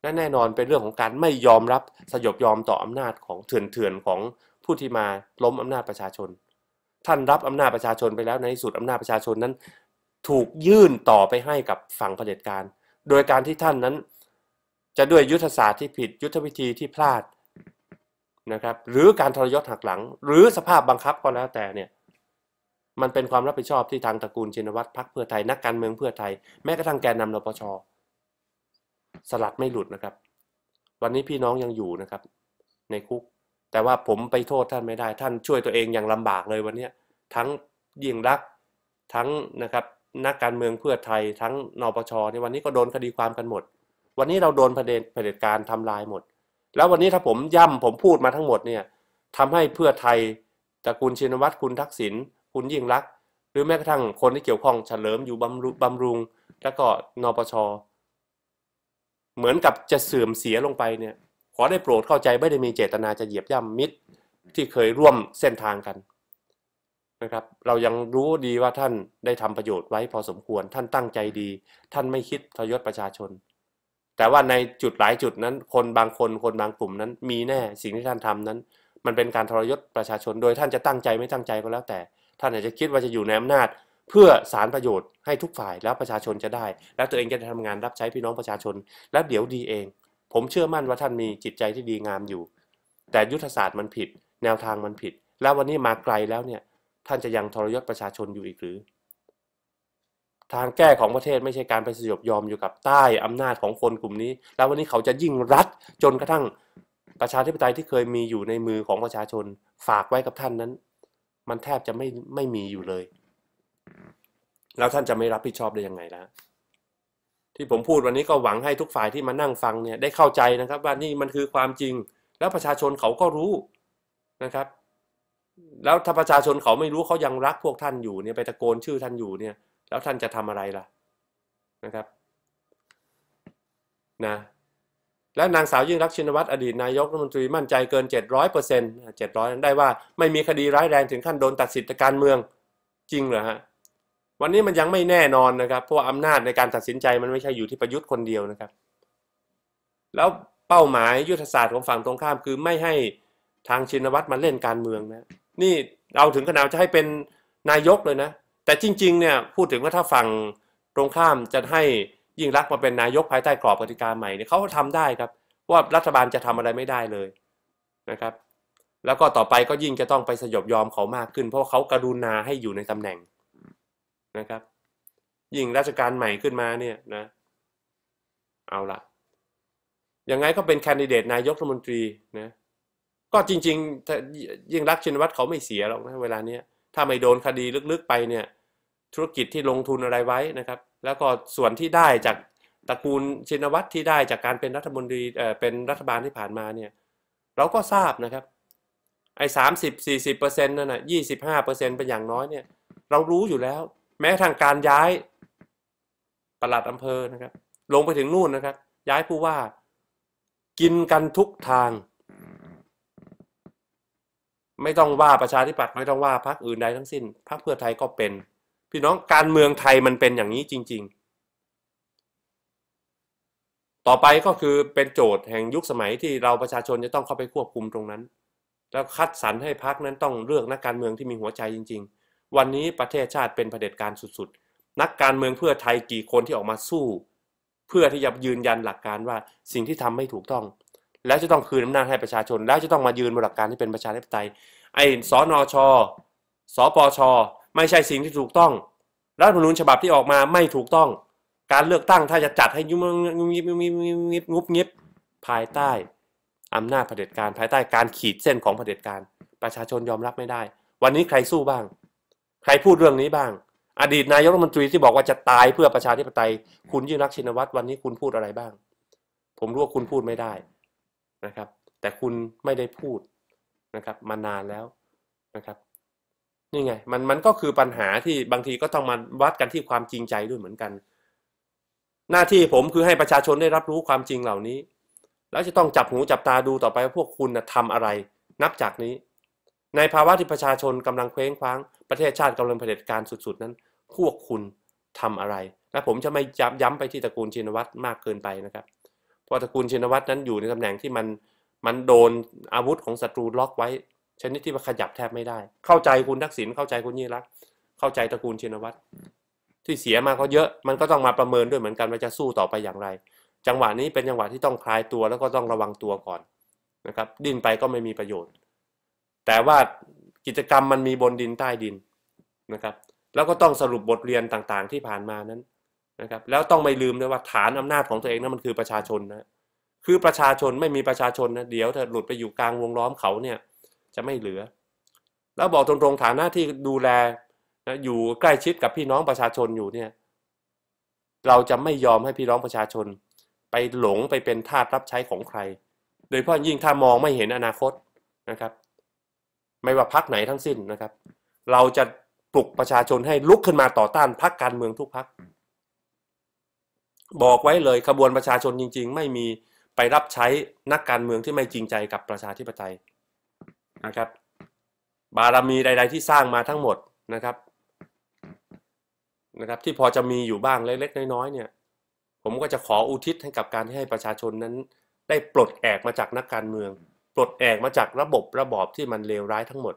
และแน่นอนเป็นเรื่องของการไม่ยอมรับสยบยอมต่ออำนาจของเถื่อนๆของผู้ที่มาล้มอำนาจประชาชน ท่านรับอำนาจประชาชนไปแล้วในที่สุดอำนาจประชาชนนั้น ถูกยื่นต่อไปให้กับฝั่งเผด็จการโดยการที่ท่านนั้น จะด้วยยุทธศาสตร์ที่ผิด ยุทธวิธีที่พลาดนะครับหรือการทรยศหักหลัง หรือสภาพบังคับก็แล้วแต่เนี่ยมันเป็นความรับผิดชอบที่ทางตระกูลชินวัตรพรรคเพื่อไทยนักการเมืองเพื่อไทย แม้กระทั่งแกนนำรปชสลัดไม่หลุดนะครับ วันนี้พี่น้องยังอยู่นะครับในคุก แต่ว่าผมไปโทษท่านไม่ได้ ท่านช่วยตัวเองอย่างลำบากเลยวันนี้ทั้งยิ่งรักทั้งนะครับนักการเมืองเพื่อไทยทั้ง นปชในวันนี้ก็โดนคดีความกันหมด วันนี้เราโดนประเด็นเผด็จการทำลายหมด แล้ววันนี้ถ้าผมย่ำผมพูดมาทั้งหมดเนี่ยทำให้เพื่อไทยตระกูลชินวัตรคุณทักษิณคุณยิ่งรัก หรือแม้กระทั่งคนที่เกี่ยวข้องเฉลิมอยู่บำรุบำรุงและก็นปชเหมือนกับจะเสื่อมเสียลงไปเนี่ยขอได้โปรดเข้าใจไม่ได้มีเจตนาจะเหยียบย่ำมิตร ที่เคยร่วมเส้นทางกันนะครับเรายังรู้ดีว่าท่านได้ทำประโยชน์ไว้พอสมควรท่านตั้งใจดี ท่านไม่คิดทยศประชาชน แต่ว่าในจุดหลายจุดนั้น คนบางคนคนบางกลุ่มนั้นมีแน่สิ่งที่ท่านทำนั้น มันเป็นการทรยศประชาชนโดยท่านจะตั้งใจไม่ตั้งใจก็แล้วแต่ ท่านอาจจะคิดว่าจะอยู่ในอำนาจเพื่อสารประโยชน์ให้ทุกฝ่ายแล้วประชาชนจะได้ แล้วตัวเองจะทำงานรับใช้พี่น้องประชาชนแล้วเดี๋ยวดีเอง ผมเชื่อมั่นว่าท่านมีจิตใจที่ดีงามอยู่ แต่ยุทธศาสตร์มันผิด แนวทางมันผิด แล้ววันนี้มาไกลแล้วเนี่ย ท่านจะยังทรยศประชาชนอยู่อีกหรือ ทางแก้ของประเทศไม่ใช่การไปสยบยอมอยู่กับใต้อำนาจของคนกลุ่มนี้ แล้ววันนี้เขาจะยิ่งรัดจนกระทั่งประชาธิปไตยที่เคยมีอยู่ในมือของประชาชน ฝากไว้กับท่านนั้น มันแทบจะไม่ไม่มีอยู่เลยแล้วท่านจะไม่รับผิดชอบได้ยังไงล่ะที่ผมพูดวันนี้ก็หวังให้ทุกฝ่ายที่มานั่งฟังเนี่ย ได้เข้าใจนะครับ ว่านี่มันคือความจริง แล้วประชาชนเขาก็รู้นะครับ แล้วถ้าประชาชนเขาไม่รู้เขายังรักพวกท่านอยู่เนี่ย ไปตะโกนชื่อท่านอยู่เนี่ย แล้วท่านจะทำอะไรล่ะนะครับนะและนางสาวยิ่งรักชินวัตรอดีตนายกรัฐมนตรี มั่นใจเกิน700เปอร์เซ็นต์700ได้ว่าไม่มีคดีร้ายแรง ถึงขั้นโดนตัดสิทธิการเมืองจริงเหรอฮะวันนี้มันยังไม่แน่นอนนะครับเพราะอำนาจในการตัดสินใจมันไม่ใช่อยู่ที่ประยุทธ์คนเดียวนะครับแล้วเป้าหมายยุทธศาสตร์ของฝั่งตรงข้ามคือไม่ให้ทางชินวัตรมาเล่นการเมืองนะนี่เราถึงขนาดจะให้เป็นนายกเลยนะแต่จริงๆเนี่ยพูดถึงว่าถ้าฝั่งตรงข้ามจะให้ยิ่งรักมาเป็นนายกภายใต้กรอบกติกาใหม่เนี่ยเขาทำได้ครับว่ารัฐบาลจะทำอะไรไม่ได้เลยนะครับแล้วก็ต่อไปก็ยิ่งจะต้องไปสยบยอมเขามากขึ้น เพราะเขากรุณาให้อยู่ในตำแหน่งนะครับ ยิ่งราชการใหม่ขึ้นมาเนี่ยนะ เอาละยังไงก็เป็นแคนดิเดตนายกรัฐมนตรีนะก็จริงๆ ยิ่งรักชินวัตรเขาไม่เสียหรอกนะเวลาเนี้ย ถ้าไม่โดนคดีลึกๆไปเนี่ย ธุรกิจที่ลงทุนอะไรไว้นะครับ แล้วก็ส่วนที่ได้จากตระกูลชินวัตรที่ได้จากการเป็นรัฐมนตรีเอ่อเป็นรัฐบาลที่ผ่านมาเนี่ย เราก็ทราบนะครับ ไอ้สามสิบสี่สิบเปอร์เซ็นต์นั่นน่ะยี่สิบห้าเปอร์เซ็นต์เป็นอย่างน้อยเนี่ย เรารู้อยู่แล้วแม้ทางการย้ายปลัดอำเภอนะครับลงไปถึงนู่นนะครับ ย้ายผู้ว่ากินกันทุกทาง ไม่ต้องว่าประชาธิปัตย์ไม่ต้องว่าพรรคอื่นใดทั้งสิ้น พรรคเพื่อไทยก็เป็น พี่น้องการเมืองไทยมันเป็นอย่างนี้จริงๆ ต่อไปก็คือเป็นโจทย์แห่งยุคสมัยที่เราประชาชนจะต้องเข้าไปควบคุมตรงนั้น แล้วคัดสรรให้พรรคนั้นต้องเลือกนักการเมืองที่มีหัวใจจริง ๆวันนี้ประเทศชาติเป็นเผด็จการสุดๆ นักการเมืองเพื่อไทยกี่คนที่ออกมาสู้ เพื่อที่จะยืนยันหลักการว่าสิ่งที่ทำไม่ถูกต้อง แล้วจะต้องคืนอำนาจให้ประชาชน แล้วจะต้องมายืนบนหลักการที่เป็นประชาธิปไตยไอ้สอนอชอสอปอชอไม่ใช่สิ่งที่ถูกต้องรัฐธรรมนูญฉบับที่ออกมาไม่ถูกต้อง การเลือกตั้งถ้าจะจัดให้ยุ่งงงบงงบงิบงุบงิบภายใต้อำนาจเผด็จการภายใต้การขีดเส้นของเผด็จการประชาชนยอมรับไม่ได้ วันนี้ใครสู้บ้างใครพูดเรื่องนี้บ้าง อดีตนายกรัฐมนตรีที่บอกว่าจะตายเพื่อประชาธิปไตย คุณยิ่งรักชินวัตรวันนี้คุณพูดอะไรบ้าง ผมรู้ว่าคุณพูดไม่ได้นะครับ แต่คุณไม่ได้พูดนะครับ มานานแล้วนะครับ นี่ไงมันมันก็คือปัญหาที่บางทีก็ต้องมาวัดกันที่ความจริงใจด้วยเหมือนกัน หน้าที่ผมคือให้ประชาชนได้รับรู้ความจริงเหล่านี้ แล้วจะต้องจับหูจับตาดูต่อไปว่าพวกคุณนะทำอะไร นับจากนี้ในภาวะที่ประชาชนกำลังเคว้งคว้าง ประเทศชาติกำลังเผด็จการสุดๆนั้นพวกคุณทำอะไร และผมจะไม่ย้ำไปที่ตระกูลชินวัตรมากเกินไปนะครับเพราะตระกูลชินวัตรนั้นอยู่ในตำแหน่งที่มันมันโดนอาวุธของศัตรูล็อกไว้ชนิดที่ขยับแทบไม่ได้ เข้าใจคุณทักษิณเข้าใจคุณยี่รักเข้าใจตระกูลชินวัตรที่เสียมาก็เยอะมันก็ต้องมาประเมินด้วยเหมือนกันว่าจะสู้ต่อไปอย่างไร จังหวะนี้เป็นจังหวะที่ต้องคลายตัว แล้วก็ต้องระวังตัวก่อนนะครับ ดิ้นไปก็ไม่มีประโยชน์แต่ว่ากิจกรรมมันมีบนดินใต้ดินนะครับ แล้วก็ต้องสรุปบทเรียนต่างๆ ที่ผ่านมานั้นนะครับ แล้วต้องไม่ลืมนะว่าฐานอำนาจของตัวเองนั้นมันคือประชาชนนะคือประชาชนไม่มีประชาชนนะเดี๋ยวถ้าหลุดไปอยู่กลางวงล้อมเขาเนี่ยจะไม่เหลือ แล้วบอกตรงๆฐานหน้าที่ดูแลนะอยู่ใกล้ชิดกับพี่น้องประชาชนอยู่เนี่ย เราจะไม่ยอมให้พี่น้องประชาชน ไปหลงไปเป็นทาสรับใช้ของใคร โดยเฉพาะยิ่งถ้ามองไม่เห็นอนาคตนะครับไม่ว่าพักไหนทั้งสิ้นนะครับ เราจะปลุกประชาชนให้ลุกขึ้นมาต่อต้านพักการเมืองทุกพักบอกไว้เลยขบวนประชาชนจริงๆ ไม่มีไปรับใช้นักการเมืองที่ไม่จริงใจกับประชาธิปไตยนะครับ บารมีใดๆที่สร้างมาทั้งหมดนะครับนะครับ ที่พอจะมีอยู่บ้างเล็กๆน้อยๆเนี่ย ผมก็จะขออุทิศให้กับการที่ให้ประชาชนนั้น ได้ปลดแอกมาจากนักการเมืองปลดแอกมาจากระบบระบอบที่มันเลวร้ายทั้งหมด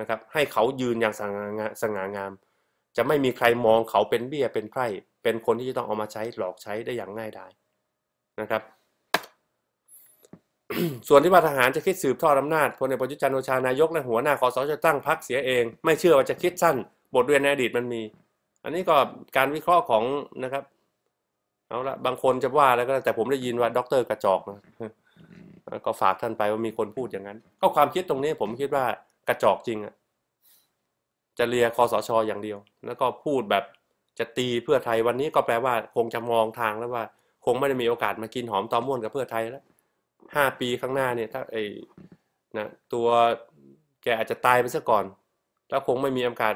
นะครับ ให้เขายืนอย่างสง่างสง่างาม จะไม่มีใครมองเขาเป็นเบี้ยเป็นไพร่เป็นคนที่จะต้องเอามาใช้หลอกใช้ได้อย่างง่ายดายนะครับ ส่วนที่ว่าทหารจะคิดสืบทอดอำนาจพลเอกประยุบจันทร์โอชานายกและหัวหน้าคอสชจะตั้งพรรคเสียเอง ไม่เชื่อว่าจะคิดสั้น บทเรียนในอดีตมันมี อันนี้ก็การวิเคราะห์ของนะครับเอาละบางคนจะว่าแล้วก็แต่ผมได้ยินว่าด็อกเตอร์กระจอกนะก็ฝากท่านไปว่ามีคนพูดอย่างนั้น ก็ความคิดตรงนี้ผมคิดว่ากระจอกจริงอะจะเลียคอสชออย่างเดียว แล้วก็พูดแบบจะตีเพื่อไทยวันนี้ก็แปลว่าคงจะมองทางแล้วว่า คงไม่ได้มีโอกาสมากินหอมตอมม่วนกับเพื่อไทยแล้วห้าปีข้างหน้าเนี่ยถ้าไอ้นะตัวแกอาจจะตายไปซะก่อน แล้วคงไม่มีโอกาส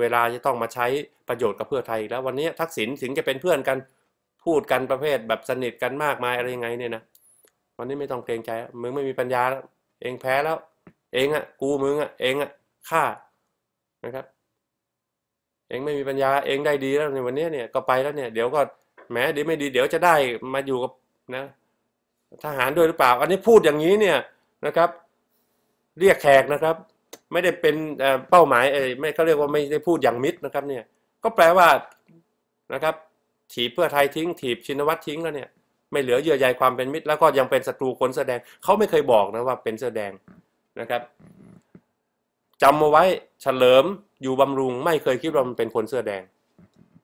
เวลาจะต้องมาใช้ประโยชน์กับเพื่อไทยแล้ววันนี้ทักษิณถึงจะเป็นเพื่อนกัน พูดกันประเภทแบบสนิทกันมากมายอะไรยังไง เนี่ยนะวันนี้ไม่ต้องเกรงใจมึงไม่มีปัญญาแล้วเองแพ้แล้ว เองอะ่ะกูมึงอะ่ะเองอะ่ะฆ่านะครับเองไม่มีปัญญาเองได้ดีแล้วในวันนี้เนี่ยก็ไปแล้วเนี่ยเดี๋ยวก็แม้ดีไม่ดีเดี๋ยวจะได้มาอยู่กับนะทหารด้วยหรือเปล่า อันนี้พูดอย่างนี้เนี่ยนะครับเรียกแขกนะครับ ไม่ได้เป็นเป้าหมายไม่เขาเรียกว่าไม่ได้พูดอย่างมิตรนะครับเนี่ยก็แปลว่านะครับถีบเพื่อไทยทิ้งถีบชินวัตรทิ้งแล้วเนี่ยไม่เหลือเยื่อใยความเป็นมิตรแล้วก็ยังเป็นศัตรูคนแสดงเขาไม่เคยบอกนะว่าเป็นแสดงนะครับจำมาไว้เฉลิมอยู่บำรุงไม่เคยคิดว่ามันเป็นคนเสื้อแดง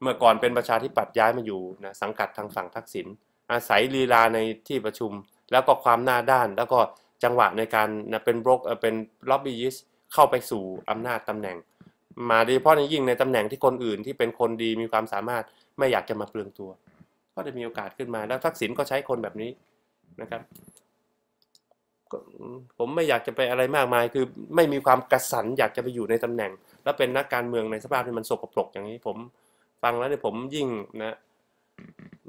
เมื่อก่อนเป็นประชาธิปัตย์ย้ายมาอยู่นะสังกัดทางฝั่งทักษิณอาศัยลีลาในที่ประชุม แล้วก็ความหน้าด้าน แล้วก็จังหวะในการนะเป็นบล็อกเป็นล็อบบี้ยิสเข้าไปสู่อำนาจตำแหน่ง มาโดยเฉพาะในยิ่งในตำแหน่งที่คนอื่นที่เป็นคนดีมีความสามารถไม่อยากจะมาเปลืองตัวก็จะมีโอกาสขึ้นมาแล้วทักษิณก็ใช้คนแบบนี้นะครับผมไม่อยากจะไปอะไรมากมาย คือไม่มีความกระสันอยากจะไปอยู่ในตำแหน่ง แล้วเป็นนักการเมืองในสภาพที่มันสกปรกอย่างนี้ผมฟังแล้วเนี่ยผมยิ่งนะ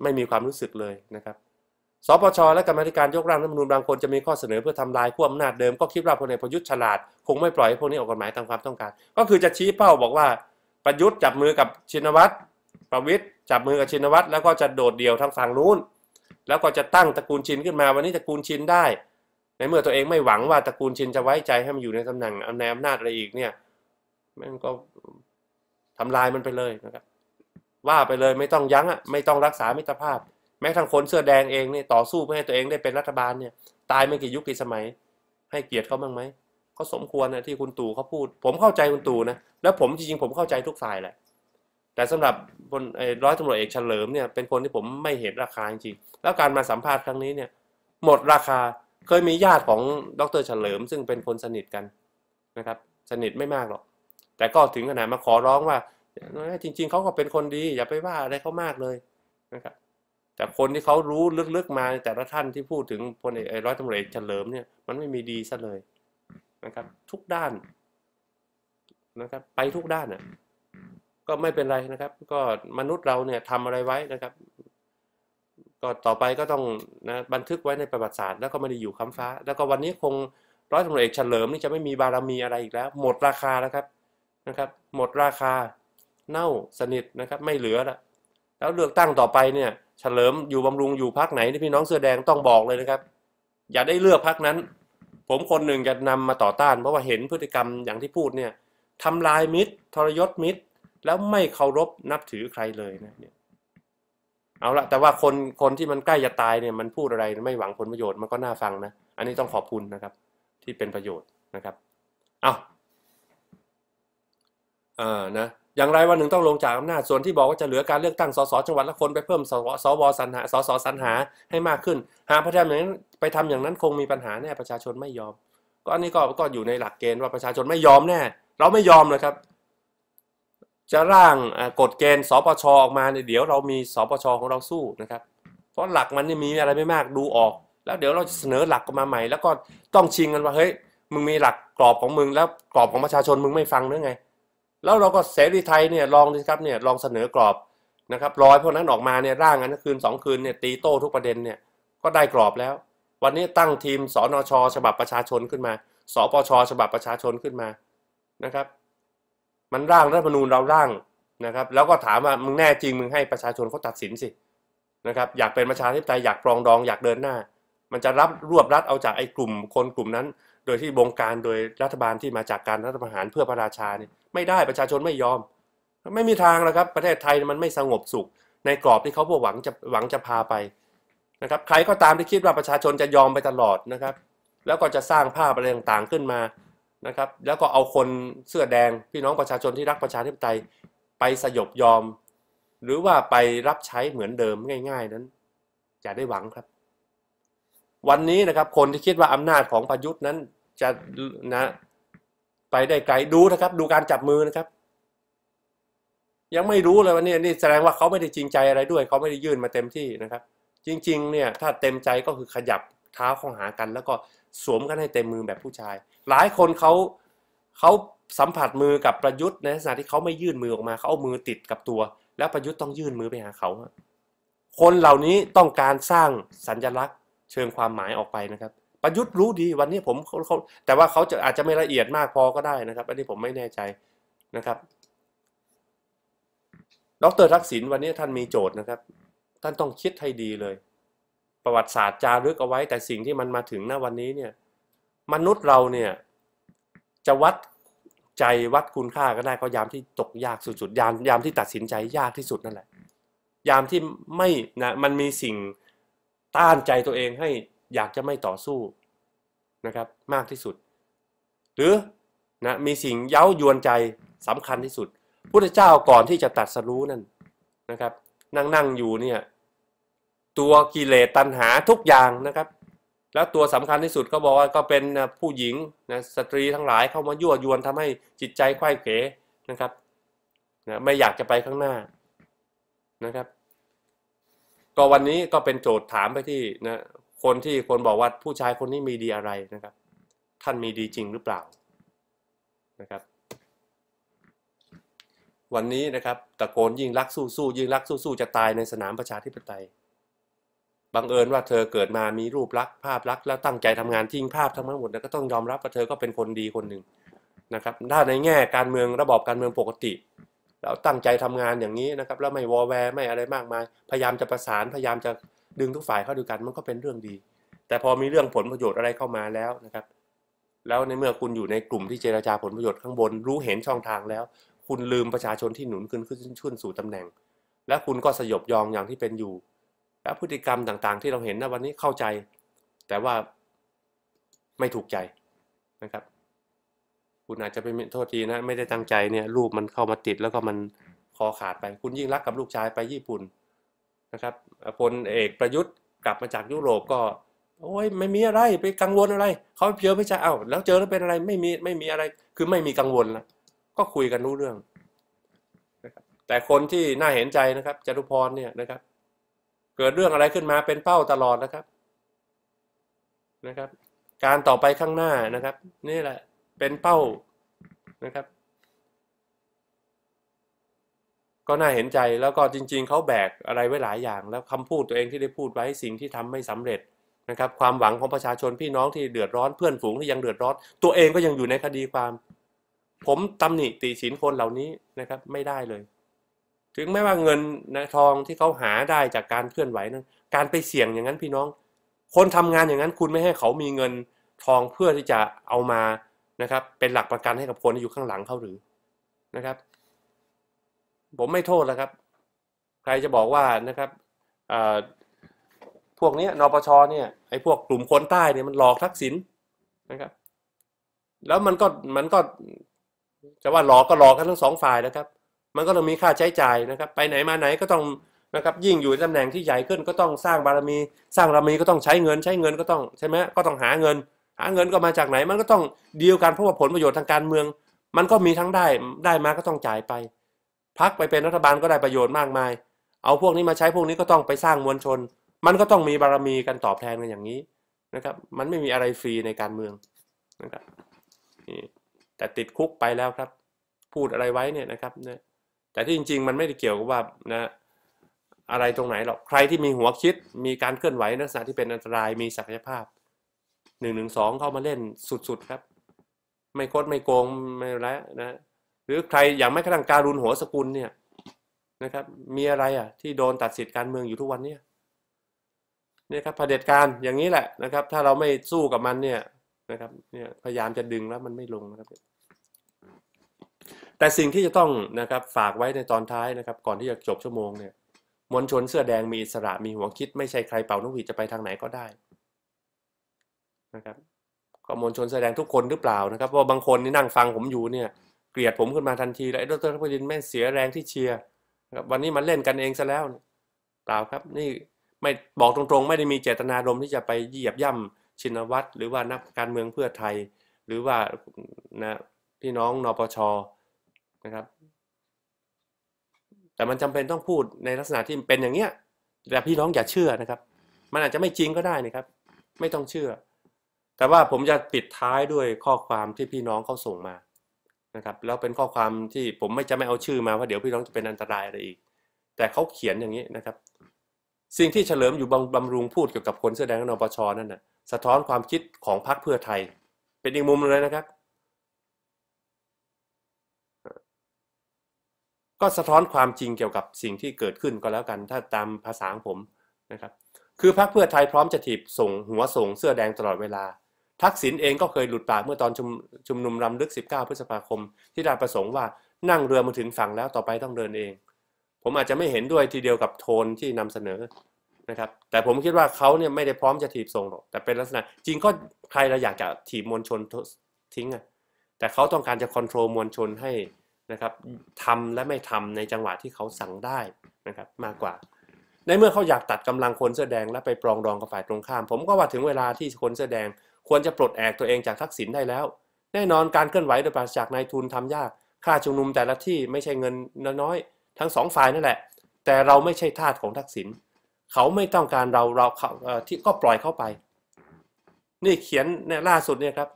ไม่มีความรู้สึกเลยนะครับสปชและกรรมธิการยกร่างรัฐมนูญบางคน จะมีข้อเสนอเพื่อทำลายขั้วอำนาจเดิม ก็คิดว่าพลเอกประยุทธ์ฉลาดคงไม่ปล่อยให้พวกนี้ออกกฎหมายตามความต้องการ ก็คือจะชี้เป้าบอกว่าประยุทธ์จับมือกับชินวัตรประวิทยจับมือกับชินวัตรแล้วก็จะโดดเดี่ยวทางฝั่งนู้น แล้วก็จะตั้งตระกูลชินขึ้นมา วันนี้ตระกูลชินได้ ในเมื่อตัวเองไม่หวังว่าตระกูลชินจะไว้ใจให้มันอยู่ในตำแหน่งอำนาจอะไรอีกเนี่ยมันก็ทำลายมันไปเลยนะครับว่าไปเลยไม่ต้องยั้งอ่ะไม่ต้องรักษามิตรภาพ แม้ทั้งคนเสื้อแดงเองเนี่ยต่อสู้เพื่อให้ตัวเองได้เป็นรัฐบาลเนี่ย ตายไม่กี่ยุคกี่สมัย ให้เกียรติเขาบ้างไหมเขาสมควรนะที่คุณตู่เขาพูด ผมเข้าใจคุณตู่นะแล้วผมจริงๆ ผมเข้าใจทุกฝ่ายแหละแต่สำหรับร้อยตำรวจเอกเฉลิมเนี่ยเป็นคนที่ผมไม่เห็นราคาจริงแล้วการมาสัมภาษณ์ครั้งนี้เนี่ย หมดราคาเคยมีญาติของดรเฉลิม ซึ่งเป็นคนสนิทกันนะครับ สนิทไม่มากหรอก แต่ก็ถึงขนาดมาขอร้องว่า จริงๆเขาก็เป็นคนดีอย่าไปว่าอะไรเขามากเลยนะครับแต่คนที่เขารู้ลึกๆมาแต่ละท่านที่พูดถึงพลเอกร้อยตำรวจเอกเฉลิมเนี่ยมันไม่มีดีซะเลยนะครับทุกด้านนะครับไปทุกด้านอ่ะก็ไม่เป็นไรนะครับ ก็มนุษย์เราเนี่ยทำอะไรไว้นะครับ ก็ต่อไปก็ต้องนะบันทึกไว้ในประวัติศาสตร์แล้วก็ไม่ได้อยู่ค้ำฟ้า แล้วก็วันนี้คงร้อยตำรวจเอกเฉลิมนี่จะไม่มีบารมีอะไรอีกแล้วหมดราคาแล้วครับนะครับ หมดราคาเน่าสนิทนะครับไม่เหลือละแล้วเลือกตั้งต่อไปเนี่ยเฉลิมอยู่บำรุงอยู่พักไหนนี่พี่น้องเสื้อแดงต้องบอกเลยนะครับ อย่าได้เลือกพักนั้น ผมคนหนึ่งจะนำมาต่อต้าน เพราะว่าเห็นพฤติกรรมอย่างที่พูดเนี่ยทำลายมิตร ทรยศมิตรแล้วไม่เคารพนับถือใครเลยนะเนี่ยเอาละแต่ว่าคนคนที่มันใกล้จะตายเนี่ยมันพูดอะไรไม่หวังผลประโยชน์มันก็น่าฟังนะ อันนี้ต้องขอบคุณนะครับที่เป็นประโยชน์นะครับเอาเอานะอย่างไรวันหนึ่งต้องลงจากอำนาจส่วนที่บอกว่าจะเหลือการเลือกตั้งสสจังหวัดละคนไปเพิ่มสวสวสรรหาสสสรรหาให้มากขึ้น หากพเจ้าอย่างนั้นไปทำอย่างนั้นคงมีปัญหาแน่ประชาชนไม่ยอม ก็อันนี้ก็ก็อยู่ในหลักเกณฑ์ว่าประชาชนไม่ยอมแน่เราไม่ยอมเลยครับจะร่างกฎเกณฑ์สปชออกมาเนี่ยเดี๋ยวเรามีสปชของเราสู้นะครับ เพราะหลักมันนี่มีอะไรไม่มากดูออก แล้วเดี๋ยวเราจะเสนอหลักมาใหม่ แล้วก็ต้องชิงกันว่าเฮ้ยมึงมีหลักกรอบของมึงแล้วกรอบของประชาชนมึงไม่ฟังหรือไง แล้วเราก็เสรีไทยเนี่ยลองดิครับเนี่ยลองเสนอกรอบนะครับ ร้อยพวกนั้นออกมาเนี่ยร่างกันคืนสองคืนเนี่ยตีโต้ทุกประเด็นเนี่ยก็ได้กรอบแล้ว วันนี้ตั้งทีมสนชฉบับประชาชนขึ้นมาสปชฉบับประชาชนขึ้นมานะครับมันร่างรัฐธรรมนูญเราร่างนะครับ แล้วก็ถามว่ามึงแน่จริงมึงให้ประชาชนเขาตัดสินสินะครับ อยากเป็นประชาธิปไตยอยากปรองดองอยากเดินหน้า มันจะรับรวบรัดเอาจากไอ้กลุ่มคนกลุ่มนั้น โดยที่บงการโดยรัฐบาลที่มาจากการรัฐประหารเพื่อพระราชาเนี่ยไม่ได้ประชาชนไม่ยอม ไม่มีทางแล้วครับประเทศไทยมันไม่สงบสุข ในกรอบที่เขาพวกหวังจะหวังจะพาไปนะครับใครก็ตามที่คิดว่าประชาชนจะยอมไปตลอดนะครับ แล้วก็จะสร้างภาพอะไรต่างๆขึ้นมานะครับแล้วก็เอาคนเสื้อแดงพี่น้องประชาชนที่รักประชาธิปไตยไปสยบยอม หรือว่าไปรับใช้เหมือนเดิมง่าย ๆนั้นอย่าได้หวังครับ วันนี้นะครับคนที่คิดว่าอำนาจของประยุทธ์นั้นจะนะไปได้ไกลดูนะครับ ดูการจับมือนะครับ ยังไม่รู้เลยวันนี้นี่แสดงว่าเขาไม่ได้จริงใจอะไรด้วย เขาไม่ได้ยื่นมาเต็มที่นะครับ จริงๆเนี่ย ถ้าเต็มใจก็คือขยับเท้าของหากันแล้วก็สวมกันให้เต็มมือแบบผู้ชาย หลายคนเขาเขาสัมผัสมือกับประยุทธ์ในลักษณะที่เขาไม่ยื่นมือออกมาเขาเอามือติดกับตัว แล้วประยุทธ์ต้องยื่นมือไปหาเขา คนเหล่านี้ต้องการสร้างสัญลักษณ์เชิงความหมายออกไปนะครับ ประยุทธ์รู้ดีวันนี้ผมเขาแต่ว่าเขาจะอาจจะไม่ละเอียดมากพอก็ได้นะครับอันนี้ผมไม่แน่ใจนะครับ ดรทักษิณวันนี้ท่านมีโจทย์นะครับท่านต้องคิดให้ดีเลยประวัติศาสตร์จารึกเอาไว้ แต่สิ่งที่มันมาถึงณวันนี้เนี่ยมนุษย์เราเนี่ย จะวัดใจวัดคุณค่าก็ได้ก็ยามที่ตกยากสุดๆยามยามที่ตัดสินใจยากที่สุดนั่นแหละ ยามที่ไม่นะมันมีสิ่งต้านใจตัวเองให้อยากจะไม่ต่อสู้นะครับ มากที่สุด หรือนะมีสิ่งเย้ายวนใจสำคัญที่สุด พุทธเจ้าก่อนที่จะตัดสรู้นั่นนะครับ นั่งนั่งอยู่เนี่ยตัวกิเลสตัณหาทุกอย่างนะครับแล้วตัวสำคัญที่สุดก็บอกว่าก็เป็นผู้หญิงนะสตรีทั้งหลายเข้ามายั่วยวนทำให้จิตใจไข้เขวนะครับนะไม่อยากจะไปข้างหน้า นะครับ ก็วันนี้ก็เป็นโจทย์ถามไปที่นะคนที่คนบอกว่าผู้ชายคนนี้มีดีอะไรนะครับท่านมีดีจริงหรือเปล่า นะครับ วันนี้นะครับ ตะโกนยิ่งรักสู้สู้ยิ่งรักสู้สู้จะตายในสนามประชาธิปไตยบังเอิญว่าเธอเกิดมามีรูปลักษณ์ภาพลักษณ์แล้วตั้งใจทำงานทิ้งภาพทั้งหมดแล้วก็ต้องยอมรับว่าเธอก็เป็นคนดีคนหนึ่งนะครับถ้าในแง่การเมืองระบอบการเมืองปกติ เราตั้งใจทำงานอย่างนี้นะครับแล้วไม่วอแวร์ไม่อะไรมากมาย พยายามจะประสาน พยายามจะดึงทุกฝ่ายเข้าด้วยกัน มันก็เป็นเรื่องดี แต่พอมีเรื่องผลประโยชน์อะไรเข้ามาแล้วนะครับแล้วในเมื่อคุณอยู่ในกลุ่มที่เจราจาผลประโยชน์ข้างบนรู้เห็นช่องทางแล้ว คุณลืมประชาชนที่หนุนขึ้นขึ้นขึ้นสู่ตำแหน่ง และคุณก็สยบยองอย่างที่เป็นอยู่และพฤติกรรมต่าง ๆ ที่เราเห็นนะวันนี้เข้าใจ แต่ว่าไม่ถูกใจนะครับ คุณอาจจะไปโทษทีนะ ไม่ได้ตั้งใจเนี่ย รูปมันเข้ามาติด แล้วก็มันคอขาดไปคุณยิ่งรักกับลูกชายไปญี่ปุ่นนะครับพลเอกประยุทธ์กลับมาจากยุโรปก็ โอ้ย ไม่มีอะไรไปกังวลอะไรเขาเพียวไม่ใช่เอา้าแล้วเจอแล้วเป็นอะไรไม่มีไม่มีอะไร คือไม่มีกังวลแล้วก็คุยกันรู้เรื่อง แต่คนที่น่าเห็นใจนะครับจตุพรเนี่ยนะครับเกิดเรื่องอะไรขึ้นมาเป็นเป้าตลอดนะครับนะครับ การต่อไปข้างหน้านะครับนี่แหละเป็นเป้านะครับก็น่าเห็นใจแล้วก็จริง ๆเขาแบกอะไรไว้หลายอย่าง แล้วคำพูดตัวเองที่ได้พูดไว้สิ่งที่ทำไม่สำเร็จนะครับ ความหวังของประชาชนพี่น้องที่เดือดร้อนเพื่อนฝูงที่ยังเดือดร้อนตัวเองก็ยังอยู่ในคดีความ ผมตำหนิติฉินคนเหล่านี้นะครับ ไม่ได้เลยถึงแม้ว่าเงินนะทองที่เขาหาได้ จากการเคลื่อนไหวนั้นการไปเสี่ยงอย่างนั้นพี่น้อง คนทำงานอย่างนั้นคุณไม่ให้เขามีเงินทองเพื่อที่จะเอามานะครับ เป็นหลักประกันให้กับคนที่อยู่ข้างหลังเขาหรือนะครับ ผมไม่โทษแล้วครับ ใครจะบอกว่านะครับพวกนี้นปชเนี่ยไอ้พวกกลุ่มคนใต้เนี่ยมันหลอกทักษิณนะครับ แล้วมันก็มันก็จะว่าหลอกก็หลอกกันทั้งสองฝ่ายนะครับมันก็ต้องมีค่าใช้จ่ายนะครับ ไปไหนมาไหนก็ต้องนะครับยิ่งอยู่ตำแหน่งที่ใหญ่ขึ้นก็ต้องสร้างบารมี สร้างบารมีก็ต้องใช้เงินใช้เงินก็ต้องใช่ไหมก็ต้องหาเงิน หาเงินก็มาจากไหน มันก็ต้องดีลกันเพราะว่าผลประโยชน์ทางการเมือง มันก็มีทั้งได้ ได้มาก็ต้องจ่ายไปพักไปเป็นรัฐบาลก็ได้ประโยชน์มากมาย เอาพวกนี้มาใช้พวกนี้ก็ต้องไปสร้างมวลชน มันก็ต้องมีบารมีกันตอบแทนกันอย่างนี้นะครับ มันไม่มีอะไรฟรีในการเมืองนะครับแต่ติดคุกไปแล้วครับ พูดอะไรไว้เนี่ยนะครับเนี่ยแต่ที่จริงๆ มันไม่ได้เกี่ยวกับว่านะอะไรตรงไหนหรอก ใครที่มีหัวคิด มีการเคลื่อนไหวลักษณะที่เป็นอันตราย มีศักยภาพหนึ่งหนึ่งสอง เข้ามาเล่นสุดๆ ครับ ไม่โคตรไม่โกง ไม่ไรนะ หรือใครอย่างไม่กระทั่งการุนหัวสกุลเนี่ยนะครับ มีอะไรอ่ะที่โดนตัดสิทธิ์การเมืองอยู่ทุกวันเนี่ยเนี่ยครับเผด็จการ อย่างนี้แหละนะครับ ถ้าเราไม่สู้กับมันเนี่ยนะครับเนี่ยพยายามจะดึงแล้วมันไม่ลงนะครับแต่สิ่งที่จะต้องนะครับฝากไว้ในตอนท้ายนะครับก่อนที่จะจบชั่วโมงเนี่ยมวลชนเสื้อแดงมีอิสระมีหัวคิดไม่ใช่ใครเป่านกหวีดจะไปทางไหนก็ได้นะครับก็มวลชนเสื้อแดงทุกคนหรือเปล่านะครับเพราะบางคนนี่นั่งฟังผมอยู่เนี่ยเกลียดผมขึ้นมาทันที แลยดรทัพดินแม่เสียแรงที่เชียร์ครับวันนี้มันเล่นกันเองซะแล้วเปล่าครับ นี่ไม่บอกตรงๆ ไม่ได้มีเจตนารมที่จะไปเหยียบย่ำชินวัตรหรือว่านักการเมืองเพื่อไทย หรือว่านะพี่น้องนปชนะครับ แต่มันจำเป็นต้องพูดในลักษณะที่เป็นอย่างเนี้ยแต่พี่น้องอย่าเชื่อนะครับ มันอาจจะไม่จริงก็ได้นะครับ ไม่ต้องเชื่อ แต่ว่าผมจะปิดท้ายด้วยข้อความที่พี่น้องเขาส่งมานะครับ แล้วเป็นข้อความที่ผมไม่จะไม่เอาชื่อมาว่าเดี๋ยวพี่น้องจะเป็นอันตรายอะไรอีก แต่เขาเขียนอย่างนี้นะครับ สิ่งที่เฉลิมอยู่บำบำรุงพูดเกี่ยวกับคนเสื้อแดงนปชนั่นนะ่ะสะท้อนความคิดของพรรคเพื่อไทย เป็นอีกมุมเลยนะครับก็สะท้อนความจริงเกี่ยวกับสิ่งที่เกิดขึ้นก็แล้วกัน ถ้าตามภาษาของผมนะครับคือพรรคเพื่อไทยพร้อมจะถีบส่งหัวส่งเสื้อแดงตลอดเวลา ทักษิณเองก็เคยหลุดปากเมื่อตอนชุมชมนุมรำลึก 19 พฤษภาคม ที่ไา้ประสงค์ว่านั่งเรือมาถึงฝั่งแล้วต่อไปต้องเดินเอง ผมอาจจะไม่เห็นด้วยทีเดียวกับโทนที่นำเสนอนะครับแต่ผมคิดว่าเขาเนี่ยไม่ได้พร้อมจะถีบส่งหรอกแต่เป็นลักษณะจริงก็ใครเราอยากจะถีบมวลชนทิ้งอะแต่เขาต้องการจะควบคุมมวลชนให้นะครับทำและไม่ทำในจังหวะที่เขาสั่งได้นะครับมากกว่า ในเมื่อเขาอยากตัดกำลังคนเสื้อแดงและไปปรองดองกับฝ่ายตรงข้าม ผมก็ว่าถึงเวลาที่คนเสื้อแดง ควรจะปลดแอกตัวเองจากทักษิณได้แล้ว แน่นอนการเคลื่อนไหวโดยปราศจากนายทุนทำยากค่าชุมนุมแต่ละที่ไม่ใช่เงินน้อยๆ ทั้งสองฝ่ายนั่นแหละแต่เราไม่ใช่ทาสของทักษิณเขาไม่ต้องการเราเราเขาที่ก็ปล่อยเข้าไป นี่เขียนในล่าสุดเนี่ยครับ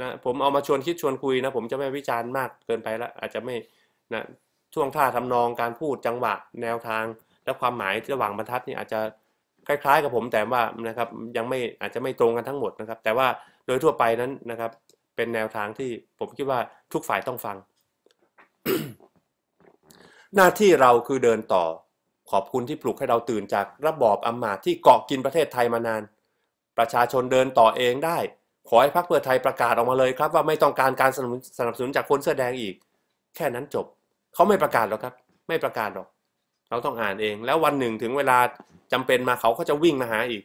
นะผมเอามาชวนคิดชวนคุยนะผมจะไม่วิจารณ์มากเกินไปละอาจจะไม่นะช่วงท่าทำนองการพูดจังหวะ แนวทาง และความหมายระหว่างบรรทัดนี่อาจจะคล้าย ๆกับผมแต่ว่านะครับยังไม่อาจจะไม่ตรงกันทั้งหมดนะครับ แต่ว่าโดยทั่วไปนั้นนะครับ เป็นแนวทางที่ผมคิดว่าทุกฝ่ายต้องฟัง หน้าที่เราคือเดินต่อ ขอบคุณที่ปลุกให้เราตื่นจากระบอบอำมาตย์ที่เกาะกินประเทศไทยมานาน ประชาชนเดินต่อเองได้ขอให้พรรคเพื่อไทยประกาศออกมาเลยครับ ว่าไม่ต้องการการสนับสนับสนุนจากคนเสื้อแดงอีก แค่นั้นจบ เขาไม่ประกาศหรอกครับ ไม่ประกาศหรอก เราต้องอ่านเอง แล้ววันหนึ่งถึงเวลาจำเป็นมาเขาก็จะวิ่งมาหาอีก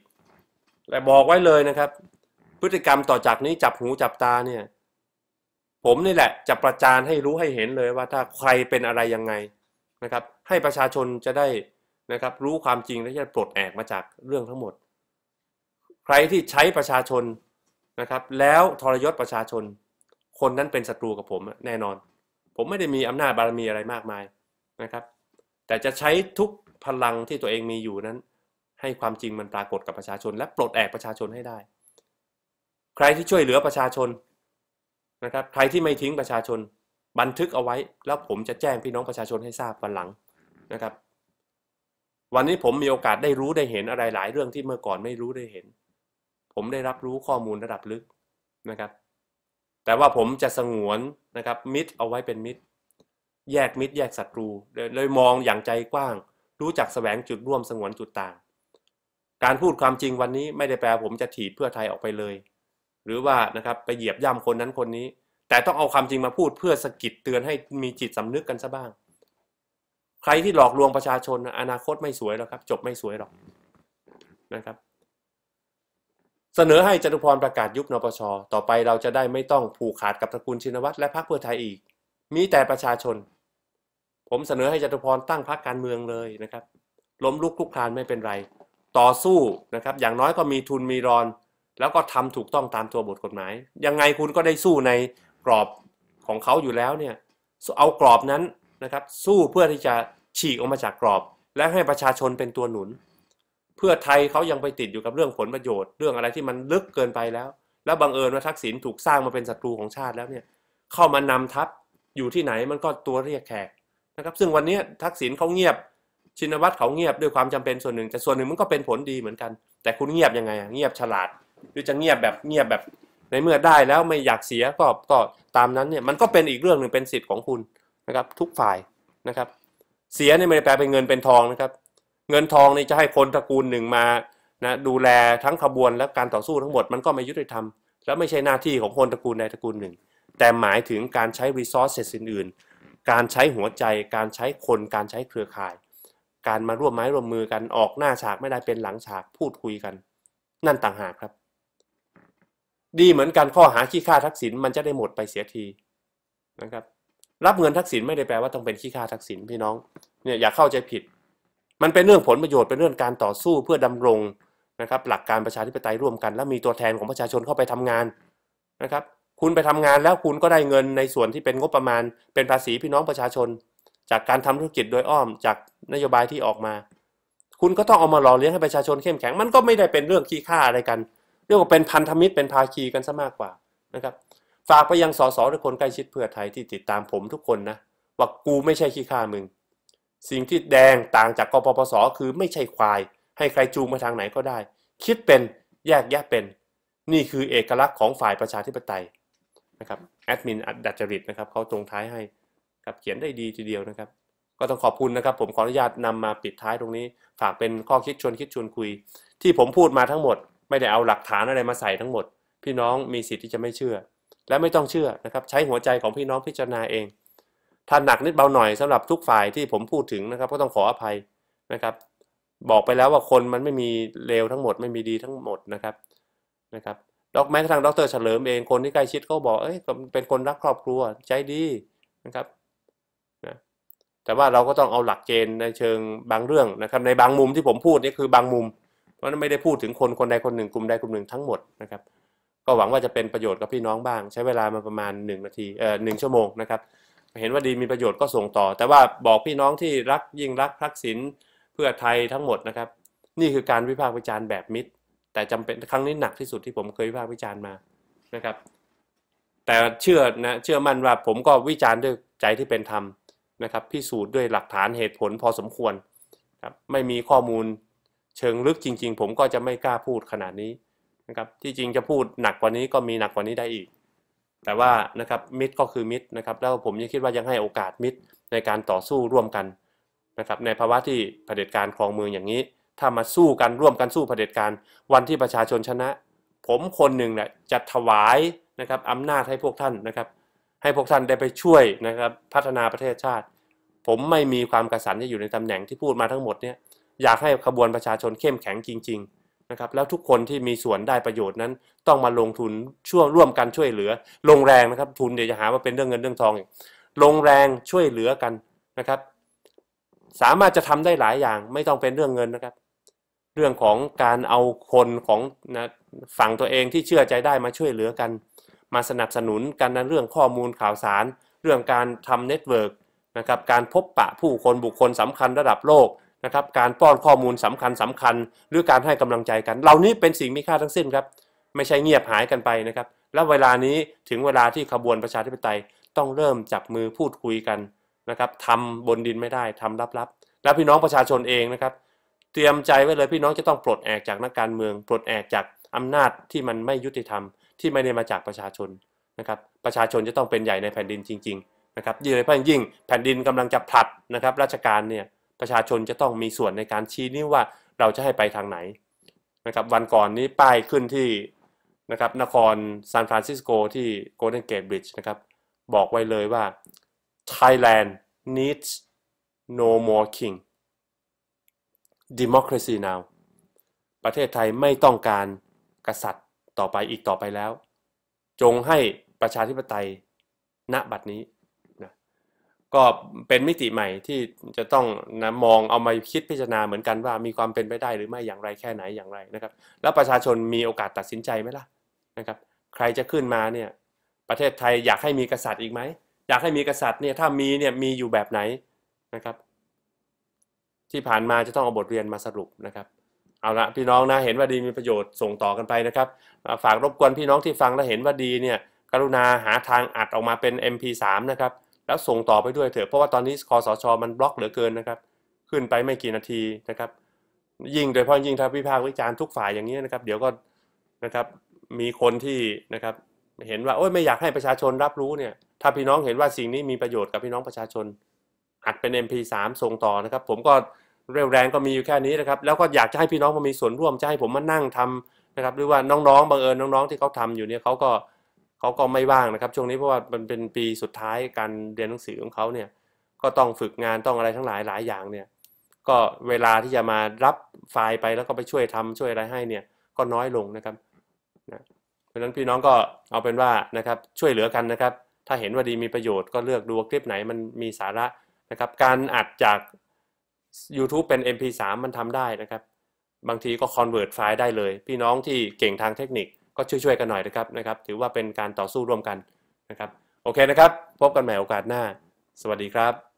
แต่บอกไว้เลยนะครับ พฤติกรรมต่อจากนี้จับหูจับตาเนี่ยผมนี่แหละจะประจานให้รู้ให้เห็นเลยว่าถ้าใครเป็นอะไรยังไงนะครับ ให้ประชาชนจะได้นะครับรู้ความจริงและจะปลดแอกมาจากเรื่องทั้งหมด ใครที่ใช้ประชาชนนะครับแล้วทรยศประชาชน คนนั้นเป็นศัตรูกับผมแน่นอน ผมไม่ได้มีอำนาจบารมีอะไรมากมายนะครับ แต่จะใช้ทุกพลังที่ตัวเองมีอยู่นั้น ให้ความจริงมันปรากฏกับประชาชน และปลดแอกประชาชนให้ได้ ใครที่ช่วยเหลือประชาชนนะครับใครที่ไม่ทิ้งประชาชน บันทึกเอาไว้ แล้วผมจะแจ้งพี่น้องประชาชนให้ทราบวันหลังนะครับวันนี้ผมมีโอกาสได้รู้ได้เห็นอะไรหลายเรื่องที่เมื่อก่อนไม่รู้ได้เห็นผมได้รับรู้ข้อมูลระดับลึกนะครับ แต่ว่าผมจะสงวนนะครับมิตรเอาไว้เป็นมิตร แยกมิตร แยกศัตรูเลยมองอย่างใจกว้าง รู้จักแสวงจุดร่วมสงวนจุดต่าง การพูดความจริงวันนี้ไม่ได้แปล ผมจะถีบเพื่อไทยออกไปเลย หรือว่านะครับไปเหยียบย่ำคนนั้นคนนี้ แต่ต้องเอาความจริงมาพูดเพื่อสกิดเตือนให้มีจิตสำนึกกันซะบ้าง ใครที่หลอกลวงประชาชนอนาคตไม่สวยหรอกครับ จบไม่สวยหรอกนะครับเสนอให้จตุพรประกาศยุบนปช ต่อไปเราจะได้ไม่ต้องผูกขาดกับตระกูลชินวัตรและพรรคเพื่อไทยอีก มีแต่ประชาชน ผมเสนอให้จตุพรตั้งพรรคการเมืองเลยนะครับ ล้มลุกคลุกคลานไม่เป็นไร ต่อสู้นะครับอย่างน้อยก็มีทุนมีรอน แล้วก็ทำถูกต้องตามตัวบทกฎหมาย ยังไงคุณก็ได้สู้ในกรอบของเขาอยู่แล้วเนี่ยเอากรอบนั้นนะครับสู้เพื่อที่จะฉีกออกมาจากกรอบ และให้ประชาชนเป็นตัวหนุนเพื่อไทยเขายังไปติดอยู่กับเรื่องผลประโยชน์ เรื่องอะไรที่มันลึกเกินไปแล้ว แล้วบังเอิญว่าทักษิณถูกสร้างมาเป็นศัตรูของชาติแล้วเนี่ยเข้ามานำทัพอยู่ที่ไหนมันก็ตัวเรียกแขกนะครับ ซึ่งวันนี้ทักษิณเขาเงียบ ชินวัตรเขาเงียบด้วยความจำเป็นส่วนหนึ่งแต่ส่วนหนึ่งมันก็เป็นผลดีเหมือนกัน แต่คุณเงียบยังไง เงียบฉลาด หรือจะเงียบแบบเงียบแบบในเมื่อได้แล้วไม่อยากเสียก็ก็ตามนั้นเนี่ยมันก็เป็นอีกเรื่องหนึ่งเป็นสิทธิ์ของคุณนะครับ ทุกฝ่ายนะครับ เสียเนี่ยไม่ได้แปลเป็นเงินเป็นทองนะครับเงินทองนี่จะให้คนตระกูลหนึ่งมานะดูแลทั้งขบวนและการต่อสู้ทั้งหมดมันก็ไม่ยุติธรรมและไม่ใช่หน้าที่ของคนตระกูลใดตระกูลหนึ่งแต่หมายถึงการใช้รีซอสเสอื่นๆการใช้หัวใจการใช้คนการใช้เครือข่าย การมาร่วมไม้ร่วมมือกันออกหน้าฉากไม่ได้เป็นหลังฉากพูดคุยกัน นั่นต่างหากครับ ดีเหมือนกันข้อหาขี้ค่าทักษิณมันจะได้หมดไปเสียทีนะครับรับเงินทักษิณไม่ได้แปลว่าต้องเป็นขี้ค่าทักษิณพี่น้องเนี่ยอย่าเข้าใจผิดมันเป็นเรื่องผลประโยชน์เป็นเรื่องการต่อสู้เพื่อดำรงนะครับหลักการประชาธิปไตยร่วมกัน และมีตัวแทนของประชาชนเข้าไปทำงานนะครับคุณไปทำงานแล้วคุณก็ได้เงินในส่วนที่เป็นงบประมาณ เป็นภาษีพี่น้องประชาชน จากการทำธุรกิจโดยอ้อมจากนโยบายที่ออกมา คุณก็ต้องเอามาหล่อเลี้ยงให้ประชาชนเข้มแข็งมันก็ไม่ได้เป็นเรื่องขี้ข้าอะไรกัน เรียกว่าเป็นพันธมิตรเป็นภาคีกันซะมากกว่านะครับฝากไปยังสสหรือคนใกล้ชิดเพื่อไทยที่ติดตามผมทุกคนนะว่ากูไม่ใช่ขี้ข้ามึงสิ่งที่แดงต่างจากกปปสคือไม่ใช่ควาย ให้ใครจูงมาทางไหนก็ได้ คิดเป็นแยกแยะเป็น นี่คือเอกลักษณ์ของฝ่ายประชาธิปไตยนะครับแอดมินดัจริตนะครับเขาตรงท้ายให้กับเขียนได้ดีทีเดียวนะครับ ก็ต้องขอบคุณนะครับ ผมขออนุญาตนำมาปิดท้ายตรงนี้ ฝากเป็นข้อคิดชวนคิดชวนคุย ที่ผมพูดมาทั้งหมด ไม่ได้เอาหลักฐานอะไรมาใส่ทั้งหมด พี่น้องมีสิทธิ์ที่จะไม่เชื่อ และไม่ต้องเชื่อนะครับใช้หัวใจของพี่น้องพิจารณาเองถ้าหนักนิดเบาหน่อยสำหรับทุกฝ่ายที่ผมพูดถึงนะครับ ก็ต้องขออภัยนะครับ บอกไปแล้วว่าคนมันไม่มีเลวทั้งหมดไม่มีดีทั้งหมดนะครับนะครับดอกแม้ทางดรเฉลิมเองคนที่ใกล้ชิดก็บอกเอ้ยเป็นคนรักครอบครัวใจดีนะครับนะแต่ว่าเราก็ต้องเอาหลักเกณฑ์ในเชิงบางเรื่องนะครับ ในบางมุมที่ผมพูดนี่คือบางมุม เพราะนั้นไม่ได้พูดถึงคนคนใดคนหนึ่งกลุ่มใดกลุ่มหนึ่ง ทั้งหมดนะครับ ก็หวังว่าจะเป็นประโยชน์กับพี่น้องบ้างใช้เวลามาประมาณ1นาทีเอ่อหชั่วโมงนะครับเห็นว่าดีมีประโยชน์ก็ส่งต่อ แต่ว่าบอกพี่น้องที่รักยิ่งรักพักศิลเพื่อไทยทั้งหมดนะครับนี่คือการวิพากษ์วิจารณ์แบบมิตร แต่จำเป็นครั้งนี้หนักที่สุดที่ผมเคยวิพากษ์วิจารณ์มานะครับแต่เชื่อนะเชื่อมั่นว่าผมก็วิจารณ์ด้วยใจที่เป็นธรรมนะครับพิสูจน์ด้วยหลักฐานเหตุผลพอสมควรครับไม่มีข้อมูลเชิงลึกจริง ๆ ผมก็จะไม่กล้าพูดขนาดนี้นะครับที่จริงจะพูดหนักกว่านี้ก็มีหนักกว่านี้ได้อีกแต่ว่านะครับมิตรก็คือมิตรนะครับ แล้วผมยังคิดว่ายังให้โอกาสมิตรในการต่อสู้ร่วมกันนะครับในภาวะที่เผด็จการครองเมืองอย่างนี้ ถ้ามาสู้กันร่วมกันสู้เผด็จการวันที่ประชาชนชนะ ผมคนหนึ่งแหละจะถวายนะครับอำนาจให้พวกท่านนะครับให้พวกท่านได้ไปช่วยนะครับพัฒนาประเทศชาติ ผมไม่มีความกระสันที่อยู่ในตำแหน่งที่พูดมาทั้งหมดเนี่ยอยากให้ขบวนประชาชนเข้มแข็งจริง ๆนะครับแล้วทุกคนที่มีส่วนได้ประโยชน์นั้นต้องมาลงทุนช่วยร่วมกันช่วยเหลือ ลงแรงนะครับ ทุนเดี๋ยวจะหาว่าเป็นเรื่องเงินเรื่องทองอลงแรงช่วยเหลือกันนะครับ สามารถจะทำได้หลายอย่าง ไม่ต้องเป็นเรื่องเงินนะครับ เรื่องของการเอาคนของนะฝั่งตัวเองที่เชื่อใจได้มาช่วยเหลือกัน มาสนับสนุนกันในเรื่องข้อมูลข่าวสาร เรื่องการทำเน็ตเวิร์กนะครับการพบปะผู้คนบุคคลสำคัญระดับโลกนะครับการป้อนข้อมูลสำคัญสำคัญ หรือการให้กำลังใจกัน เหล่านี้เป็นสิ่งมีค่าทั้งสิ้นครับไม่ใช่เงียบหายกันไปนะครับและเวลานี้ถึงเวลาที่ขบวนประชาธิปไตย ต้องเริ่มจับมือพูดคุยกันนะครับทำบนดินไม่ได้ทำลับๆ และพี่น้องประชาชนเองนะครับ เตรียมใจไว้เลยพี่น้องจะต้องปลดแอกจากนักการเมือง ปลดแอกจากอำนาจที่มันไม่ยุติธรรม ที่ไม่ได้มาจากประชาชนนะครับประชาชนจะต้องเป็นใหญ่ในแผ่นดินจริงๆนะครับยิ่งเลยเพิ่งยิ่ง แผ่นดินกำลังจะผลัดนะครับ ราชการเนี่ยประชาชนจะต้องมีส่วนในการชี้นิ้วว่าเราจะให้ไปทางไหนนะครับวันก่อนนี้ป้ายขึ้นที่นะครับนครซานฟรานซิสโกที่โกลเด้นเกตบริดจ์นะครับบอกไว้เลยว่า Thailand needs no more king democracy now ประเทศไทยไม่ต้องการกษัตริย์ต่อไปอีกต่อไปแล้ว จงให้ประชาธิปไตยณบัดนี้ก็เป็นมิติใหม่ที่จะต้องนะมองเอามาคิดพิจารณา เหมือนกันว่า มีความเป็นไปได้หรือไม่อย่างไรแค่ไหนอย่างไรนะครับ แล้วประชาชนมีโอกาสตัดสินใจไหมล่ะนะครับ ใครจะขึ้นมาเนี่ยประเทศไทยอยากให้มีกษัตริย์อีกไหม อยากให้มีกษัตริย์เนี่ยถ้ามีเนี่ยมีอยู่แบบไหนนะครับ ที่ผ่านมาจะต้องเอาบทเรียนมาสรุปนะครับเอาละพี่น้องนะเห็นว่าดีมีประโยชน์ส่งต่อกันไปนะครับ ฝากรบกวนพี่น้องที่ฟังและเห็นว่าดีเนี่ย กรุณาหาทางอัดออกมาเป็น MP3 นะครับแล้วส่งต่อไปด้วยเถอะเพราะว่าตอนนี้คอสช มันบล็อกเหลือเกินนะครับ ขึ้นไปไม่กี่นาทีนะครับ ยิ่งโดยพาะยิ่งท้งวิพากษ์วิจารณ์ทุกฝ่ายอย่างนี้นะครับ เดี๋ยวก็นะครับมีคนที่นะครับเห็นว่าโอ้ยไม่อยากให้ประชาชนรับรู้เนี่ย ถ้าพี่น้องเห็นว่าสิ่งนี้มีประโยชน์กับพี่น้องประชาชน อัดเป็น MP3 ส่งต่อนะครับ ผมก็เร็วแรงก็มีอยู่แค่นี้นะครับแล้วก็อยากจะให้พี่น้องมามีส่วนร่วมจะให้ผมมานั่งทำนะครับหรือว่าน้องๆบังเอิญน้องๆ ที่เขาทำอยู่เนี่ยเขาก็เขาก็ไม่ว่างนะครับ ช่วงนี้เพราะว่ามันเป็นปีสุดท้ายการเรียนหนังสือของเขาเนี่ยก็ต้องฝึกงานต้องอะไรทั้งหลายหลายอย่างเนี่ยก็เวลาที่จะมารับไฟล์ไปแล้วก็ไปช่วยทำช่วยอะไรให้เนี่ยก็น้อยลงนะครับนะเพราะฉะนั้นพี่น้องก็เอาเป็นว่านะครับช่วยเหลือกันนะครับถ้าเห็นว่าดีมีประโยชน์ก็เลือกดูคลิปไหนมันมีสาระนะครับการอัดจาก YouTube เป็น MP3 มันทำได้นะครับบางทีก็คอนเวิร์ตไฟล์ได้เลยพี่น้องที่เก่งทางเทคนิคก็ช่วยๆกันหน่อยนะครับนะครับ ถือว่าเป็นการต่อสู้ร่วมกันนะครับโอเคนะครับ พบกันใหม่โอกาสหน้า สวัสดีครับ